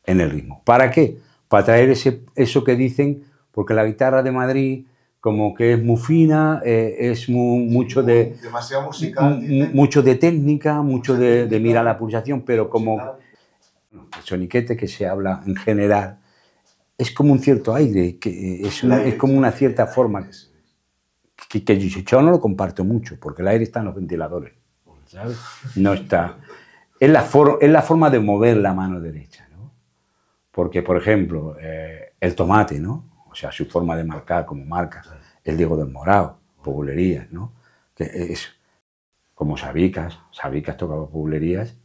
en el ritmo. ¿Para qué? Para traer ese, eso que dicen, porque la guitarra de Madrid como que es muy fina, eh, es mucho de... Demasiado musical. Mucho de técnica, mucho de, de mirar la pulsación, pero como... El soniquete que se habla en general es como un cierto aire, eh, es, es como una cierta forma que, yo no lo comparto mucho, porque el aire está en los ventiladores, ¿sabes? No está. Es la, es la forma de mover la mano derecha, ¿no? Porque, por ejemplo, eh, el tomate, ¿no? O sea, su forma de marcar como marca, el Diego del Morado, poblerías, ¿no? Que es como Sabicas, Sabicas tocaba poblerías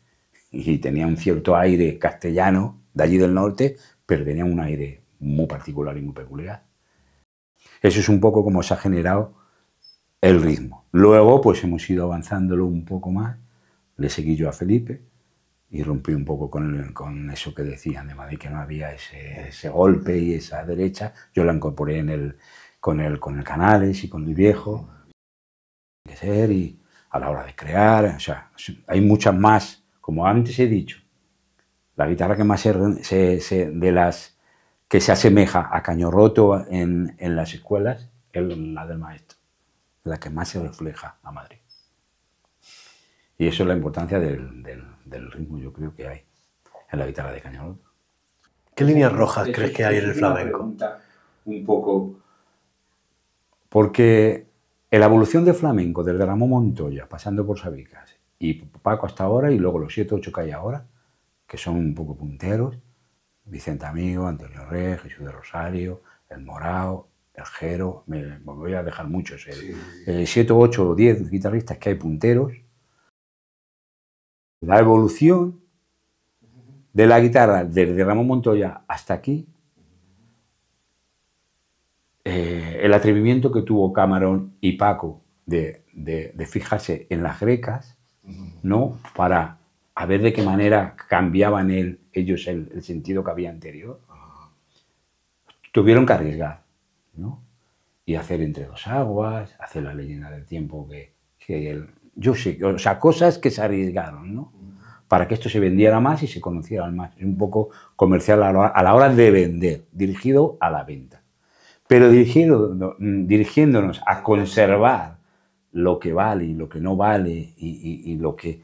y tenía un cierto aire castellano de allí del norte, pero tenía un aire muy particular y muy peculiar. Eso es un poco como se ha generado el ritmo. Luego, pues hemos ido avanzándolo un poco más. Le seguí yo a Felipe y rompí un poco con, con eso que decían de Madrid, que no había ese, golpe y esa derecha. Yo la incorporé con, el, Canales y con el viejo. y a la hora de crear, o sea, hay muchas más, como antes he dicho, la guitarra que más se, de las que se asemeja a caño roto en las escuelas es la del maestro la que más se refleja a Madrid. Y eso es la importancia del, ritmo, yo creo que hay en la guitarra de Cañalot. ¿Qué líneas rojas crees que hay en el flamenco? Un poco. Porque en la evolución de flamenco, desde Ramón Montoya, pasando por Sabicas y Paco hasta ahora, y luego los 7 8 que hay ahora, que son un poco punteros, Vicente Amigo, Antonio Rey, Jesús de Rosario, El Morao, Jero, me, me, voy a dejar muchos, 7, eh, ocho o 10 guitarristas que hay punteros. La evolución de la guitarra desde Ramón Montoya hasta aquí, eh, el atrevimiento que tuvo Camarón y Paco de, fijarse en las grecas, ¿no? Para a ver de qué manera cambiaban él, ellos el, el sentido que había anterior. Tuvieron que arriesgar ¿no? Y hacer Entre dos aguas, hacer La leyenda del tiempo, que, que el, yo sé, o sea, cosas que se arriesgaron, ¿no? Para que esto se vendiera más y se conociera más. Es un poco comercial a la, hora de vender, dirigido a la venta. Pero dirigido, mm, dirigiéndonos a conservar lo que vale y lo que no vale y, y lo que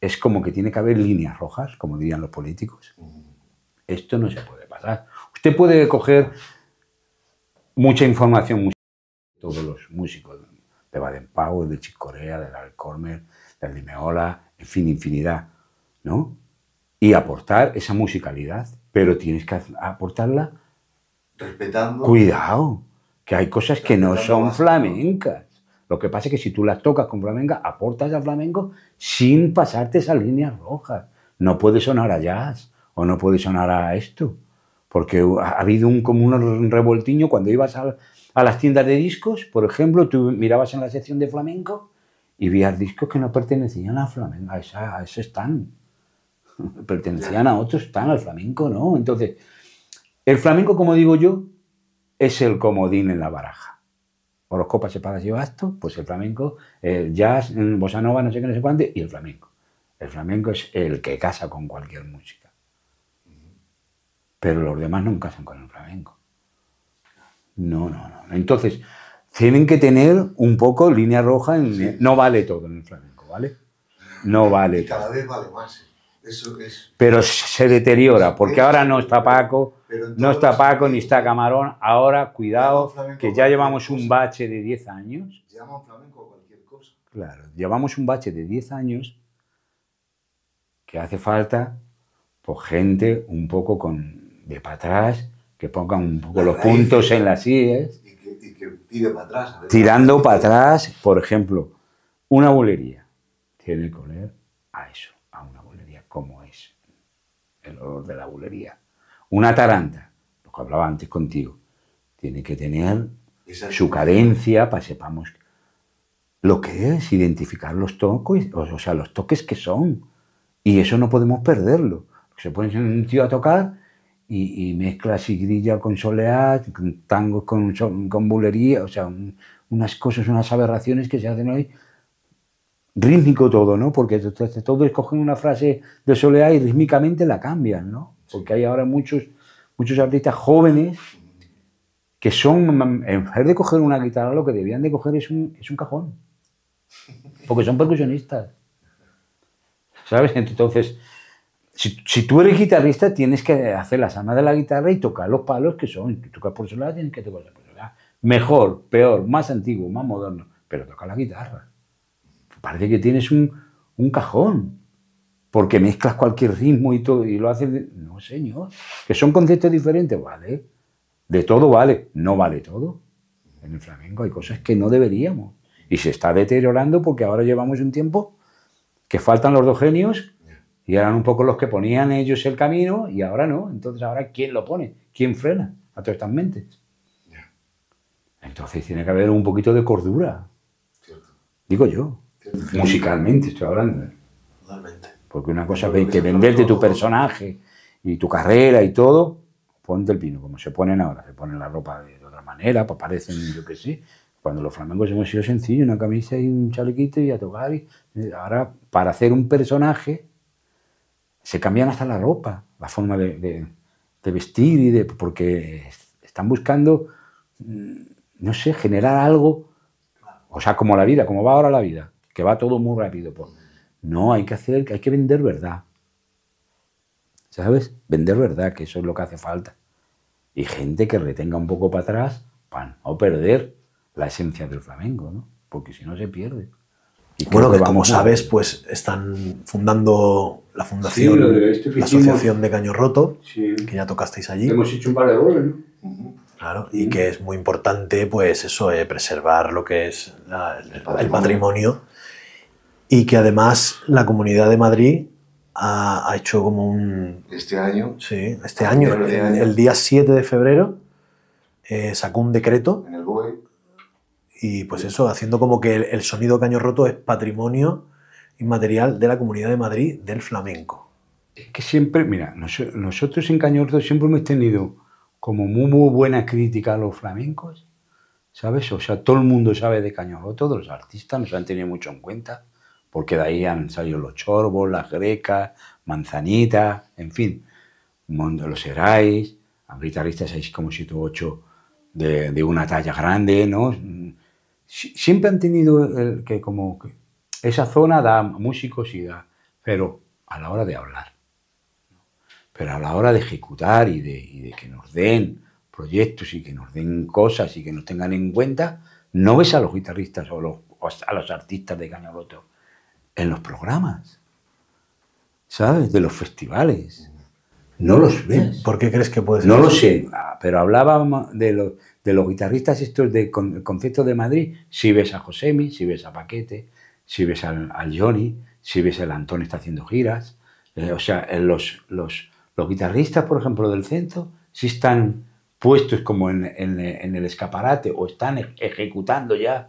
es como que tiene que haber líneas rojas, como dirían los políticos. Esto no se puede pasar. Usted puede coger mucha información, mucha... todos los músicos de Baden Powell, de Chick Corea, de Larry de Limeola, en fin, infinidad, ¿no? Y aportar esa musicalidad, pero tienes que aportarla respetando. Cuidado, que hay cosas que no son flamencas. Lo que pasa es que si tú las tocas con flamenca, aportas a flamenco sin pasarte esas líneas rojas. No puede sonar a jazz o no puede sonar a esto porque ha habido un, como un revoltiño cuando ibas a, las tiendas de discos, por ejemplo, tú mirabas en la sección de flamenco y veías discos que no pertenecían a, flamenco, a, ese stand, pertenecían a otros, stand, al flamenco no. Entonces, el flamenco, como digo yo, es el comodín en la baraja. copas separadas y esto, pues el flamenco, el jazz, mm, bossa nova, no sé qué, no sé cuánto, y el flamenco. El flamenco es el que casa con cualquier música pero los demás nunca casan con el flamenco. No, no, no. Entonces, tienen que tener un poco línea roja. No vale todo en el flamenco, ¿vale? No vale. cada vez vale más. ¿eh? Eso es. Pero se deteriora, porque ahora no está Paco, no está Paco ni está Camarón. Ahora, cuidado, que ya llevamos un bache de 10 años. flamenco cualquier cosa. Claro, llevamos un bache de 10 años que hace falta por pues, gente un poco con de para atrás, que pongan un poco los puntos en las sillas. Y que, tire para atrás. tirando para atrás, por ejemplo, una bulería tiene que oler a eso, a una bulería como es el olor de la bulería. Una taranta, lo que hablaba antes contigo, tiene que tener su cadencia para sepamos lo que es identificar los toques, o sea, los toques que son. Y eso no podemos perderlo. Se pone un tío a tocar y, y grilla con soleá, tangos con, con bulería, o sea, unas cosas, unas aberraciones que se hacen hoy, rítmico todo, ¿no? Porque todos escogen una frase de soleá y rítmicamente la cambian, ¿no? Porque hay ahora muchos, muchos artistas jóvenes que son, en vez de coger una guitarra, lo que debían de coger es un, es un cajón, porque son percusionistas. ¿Sabes? Entonces, si, tú eres guitarrista, tienes que hacer la sana de la guitarra y tocar los palos que son. Tú tocas por soledad, tienes que tocar por Mejor, peor, más antiguo, más moderno, pero toca la guitarra. Parece que tienes un, cajón, porque mezclas cualquier ritmo y todo, y lo haces. No, señor. Que son conceptos diferentes, vale. De todo vale, no vale todo. En el flamenco hay cosas que no deberíamos. Y se está deteriorando porque ahora llevamos un tiempo que faltan los dos genios y eran un poco los que ponían ellos el camino y ahora no. Entonces, ahora ¿quién lo pone? ¿Quién frena a todas estas mentes? Entonces tiene que haber un poquito de cordura. Digo yo. Musicalmente estoy hablando. Porque una cosa es que venderte tu personaje y tu carrera y todo, ponte el pino, como se ponen ahora. Se ponen la ropa de, otra manera, pues parecen, yo que sé. Cuando los flamencos hemos sido sencillos, una camisa y un chalequito y a tocar. Y, eh, ahora, para hacer un personaje se cambian hasta la ropa, la forma de, vestir, y de, porque están buscando, mm, no sé, generar algo, o sea, como la vida, como va ahora la vida, que va todo muy rápido. Pues, no, hay que hacer, hay que vender verdad. ¿Sabes? Vender verdad, que eso es lo que hace falta. Y gente que retenga un poco para atrás para no perder la esencia del flamenco, ¿no? Porque si no se pierde bueno, que, como sabes, pues están fundando la fundación, este la asociación de Caño Roto, que ya tocasteis allí. Hemos hecho un par de goles, ¿no? Claro, y que es muy importante, pues eso, eh, preservar lo que es el, patrimonio. Y que además la Comunidad de Madrid ha, hecho como un... Este año. Sí, este año, este el, día 7 de febrero eh, sacó un decreto. En el BOE. Y pues eso, haciendo como que el, sonido caño roto es patrimonio inmaterial de la Comunidad de Madrid del flamenco. Es que siempre, mira, nosotros en Caño Roto siempre hemos tenido como muy, muy buena crítica a los flamencos, ¿sabes? O sea, todo el mundo sabe de Caño Roto, los artistas, nos han tenido mucho en cuenta, porque de ahí han salido los chorbos, las grecas, manzanitas, en fin, Mondo los como guitarristas 6,78 de, de una talla grande, ¿no? siempre han tenido el, que como que esa zona da músicos y da pero a la hora de hablar, pero a la hora de ejecutar y de, de que nos den proyectos y que nos den cosas y que nos tengan en cuenta, no ves a los guitarristas o, los, a los artistas de Cañaloto en los programas, ¿sabes? De los festivales. No los ves. ¿Por qué crees que puede ser? No lo sé, ah, pero hablábamos de los de los guitarristas estos del de concepto de Madrid, si ves a Josemi, si ves a Paquete, si ves al, Johnny, si ves el Antón está haciendo giras, eh, o sea, eh, los, los, los, guitarristas, por ejemplo, del centro, si están puestos como en, el escaparate o están ejecutando ya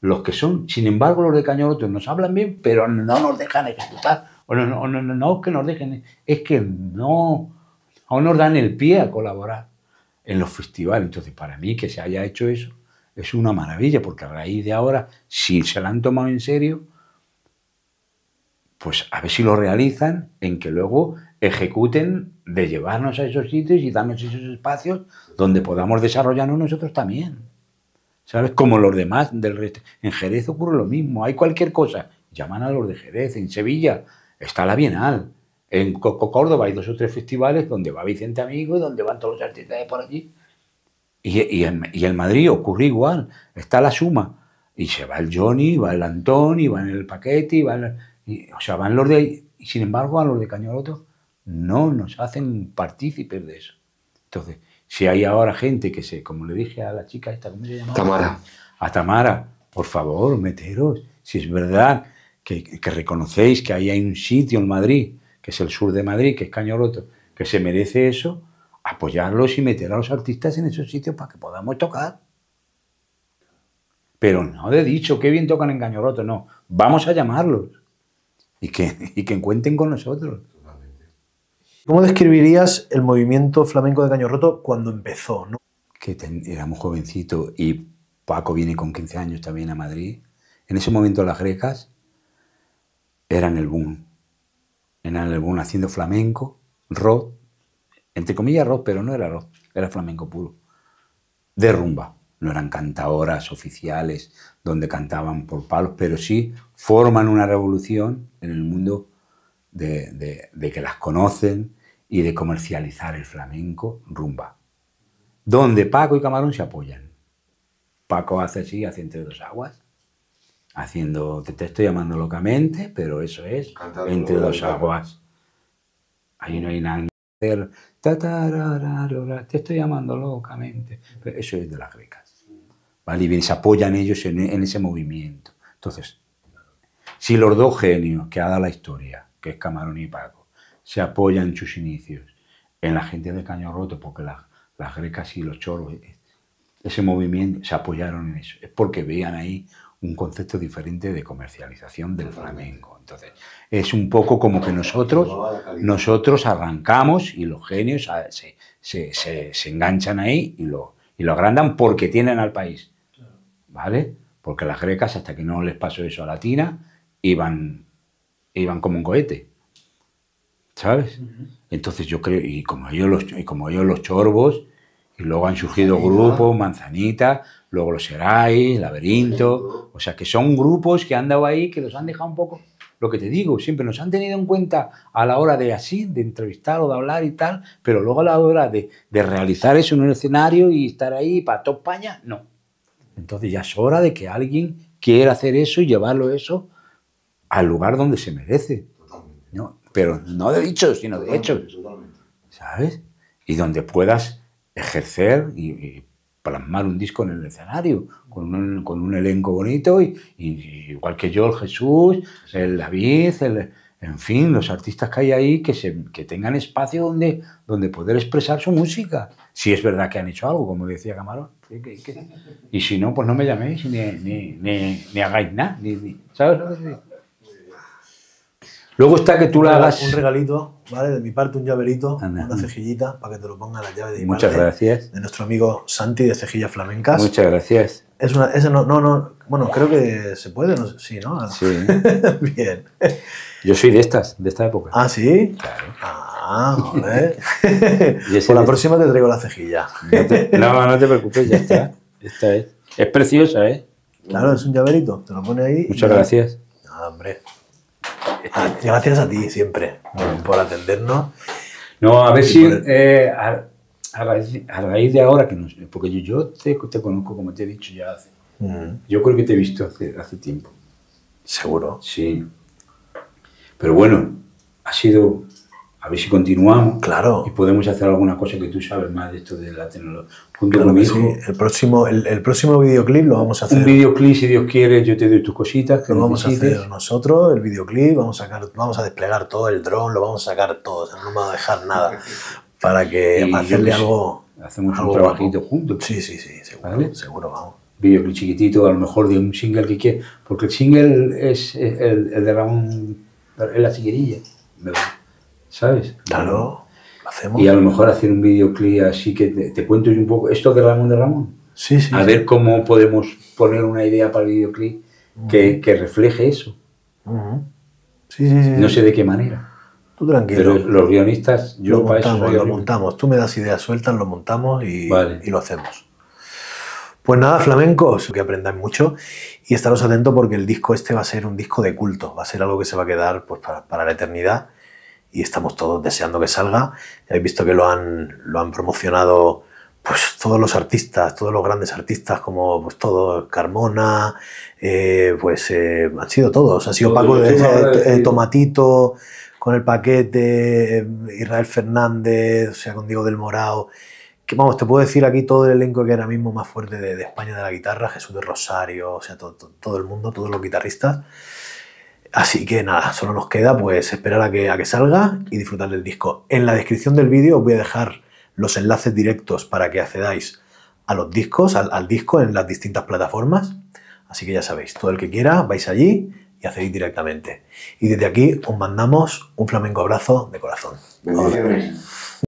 los que son, sin embargo los de Cañoto nos hablan bien, pero no nos dejan ejecutar, o no, no, no, que nos dejen, es que no, aún nos dan el pie a colaborar en los festivales. Entonces, para mí que se haya hecho eso es una maravilla, porque a raíz de ahora, si se la han tomado en serio, pues a ver si lo realizan en que luego ejecuten de llevarnos a esos sitios y darnos esos espacios donde podamos desarrollarnos nosotros también. ¿Sabes? Como los demás del resto. En Jerez ocurre lo mismo, hay cualquier cosa. Llaman a los de Jerez, en Sevilla está la Bienal, en Córdoba hay dos o tres festivales donde va Vicente Amigo y donde van todos los artistas de por allí. Y, en, Madrid ocurre igual, está la suma. Y se va el Johnny, va el Antón, y van el Paquete, o sea, van los de... Y sin embargo a los de Cañoloto no nos hacen partícipes de eso. Entonces, si hay ahora gente que se, como le dije a la chica esta, ¿cómo se llama? Tamara. A Tamara, por favor, meteros. Si es verdad que, que reconocéis que ahí hay un sitio en Madrid que es el sur de Madrid, que es Cañoroto, que se merece eso, apoyarlos y meter a los artistas en esos sitios para que podamos tocar. Pero no de dicho, qué bien tocan en Cañoroto, no. Vamos a llamarlos y que, que cuenten con nosotros. ¿Cómo describirías el movimiento flamenco de Cañoroto cuando empezó? Que éramos jovencitos y Paco viene con 15 años también a Madrid. En ese momento las grecas eran el boom en el haciendo flamenco, rock, entre comillas rock, pero no era rock, era flamenco puro, de rumba. No eran cantadoras oficiales donde cantaban por palos, pero sí forman una revolución en el mundo de, de que las conocen y de comercializar el flamenco rumba. Donde Paco y Camarón se apoyan. Paco hace así, hace entre dos aguas, haciendo, te estoy llamando locamente, pero eso es, entre dos aguas. Ahí no hay nada. Te estoy llamando locamente. Pero eso es de las grecas. ¿Vale? Y bien, se apoyan ellos en, ese movimiento. Entonces, si los dos genios que ha dado la historia, que es Camarón y Paco, se apoyan en sus inicios en la gente de Caño Roto, porque las grecas y los choros, ese movimiento, se apoyaron en eso. Es porque veían ahí un concepto diferente de comercialización del flamenco. Entonces, es un poco como que nosotros, nosotros arrancamos y los genios ah, se, enganchan ahí y lo, y lo agrandan porque tienen al país. ¿Vale? Porque las grecas, hasta que no les pasó eso a Latina, iban, iban como un cohete. ¿Sabes? Entonces yo creo, y como yo los, y como ellos los chorbos, y luego han surgido grupos, manzanitas, luego los Serai, Laberinto, o sea que son grupos que han dado ahí que los han dejado un poco, lo que te digo, siempre nos han tenido en cuenta a la hora de así, de entrevistar o de hablar y tal, pero luego a la hora de, de realizar eso en un escenario y estar ahí para toda España, no. Entonces ya es hora de que alguien quiera hacer eso y llevarlo eso al lugar donde se merece. ¿no? Pero no de dichos, sino de hechos. ¿Sabes? Y donde puedas ejercer y plasmar un disco en el escenario, con un, con un elenco bonito, y, igual que yo, el Jesús, el David, el, en fin, los artistas que hay ahí, que, se, que tengan espacio donde, donde poder expresar su música, si es verdad que han hecho algo, como decía Camarón. Y si no, pues no me llaméis ni, ni, ni, hagáis nada, ¿sabes? Luego está que tú la hagas. Un regalito, ¿vale? De mi parte, un llaverito, una cejillita, para que te lo ponga la llave de Muchas gracias. De nuestro amigo Santi de Cejillas Flamencas. Muchas gracias. Es una. no, no, Bueno, creo que se puede, no sí, ¿no? Ah, Bien. Yo soy de estas, de esta época. Ah, sí. Claro. Ah, vale. Por la próxima te traigo la cejilla. No, no, te preocupes, ya está. Esta es. ¿eh? Es preciosa, ¿eh? Claro, es un llaverito. Te lo pone ahí. Muchas gracias. Ah, hombre. Ah, gracias a ti siempre por, atendernos. No, a ver si eh, a, raíz, de ahora, que porque yo, yo te, conozco, como te he dicho ya hace. Mm. Yo creo que te he visto hace, hace tiempo. Seguro. Sí. Pero bueno, ha sido a ver si continuamos. Claro. Y podemos hacer alguna cosa que tú sabes más de esto de la tecnología. El próximo, el, próximo videoclip lo vamos a hacer. Un videoclip, si Dios quiere, yo te doy tus cositas. Que lo vamos a hacer nosotros, el videoclip, vamos a sacar, vamos a desplegar todo el dron, lo vamos a sacar todo, no me no vamos a dejar nada. Para que hacerle pues, algo. Hacemos un trabajito juntos. Sí, sí, sí, seguro, seguro vamos. Videoclip chiquitito, a lo mejor de un single que quieras. Porque el single es el, de es la siguerilla. ¿sabes? Claro, lo hacemos. Y a lo mejor hacer un videoclip así que te, cuento yo un poco esto de Ramón de Ramón. Sí, sí. A ver cómo podemos poner una idea para el videoclip que, refleje eso. sí, sí, sí. No sé de qué manera. Tú tranquilo. Pero los guionistas, yo lo para montamos, eso Lo montamos. Tú me das ideas sueltas, lo montamos y, y lo hacemos. Pues nada, flamencos, que aprendáis mucho y estaros atentos porque el disco este va a ser un disco de culto, va a ser algo que se va a quedar pues, para la eternidad y estamos todos deseando que salga. Ya habéis visto que lo han, lo han promocionado pues todos los artistas, todos los grandes artistas como pues todos, Carmona, eh, pues eh, han sido todos, ha sido Paco de, eh, Tomatito con el paquete, Israel Fernández, o sea, con Diego del Morao, vamos, te puedo decir aquí todo el elenco que ahora mismo más fuerte de, España de la guitarra, Jesús de Rosario, o sea, todo el mundo, todos los guitarristas. Así que nada, solo nos queda pues esperar a que, a que salga y disfrutar del disco. En la descripción del vídeo os voy a dejar los enlaces directos para que accedáis a los discos, al, disco en las distintas plataformas. Así que ya sabéis, todo el que quiera, vais allí y accedéis directamente. Y desde aquí os mandamos un flamenco abrazo de corazón.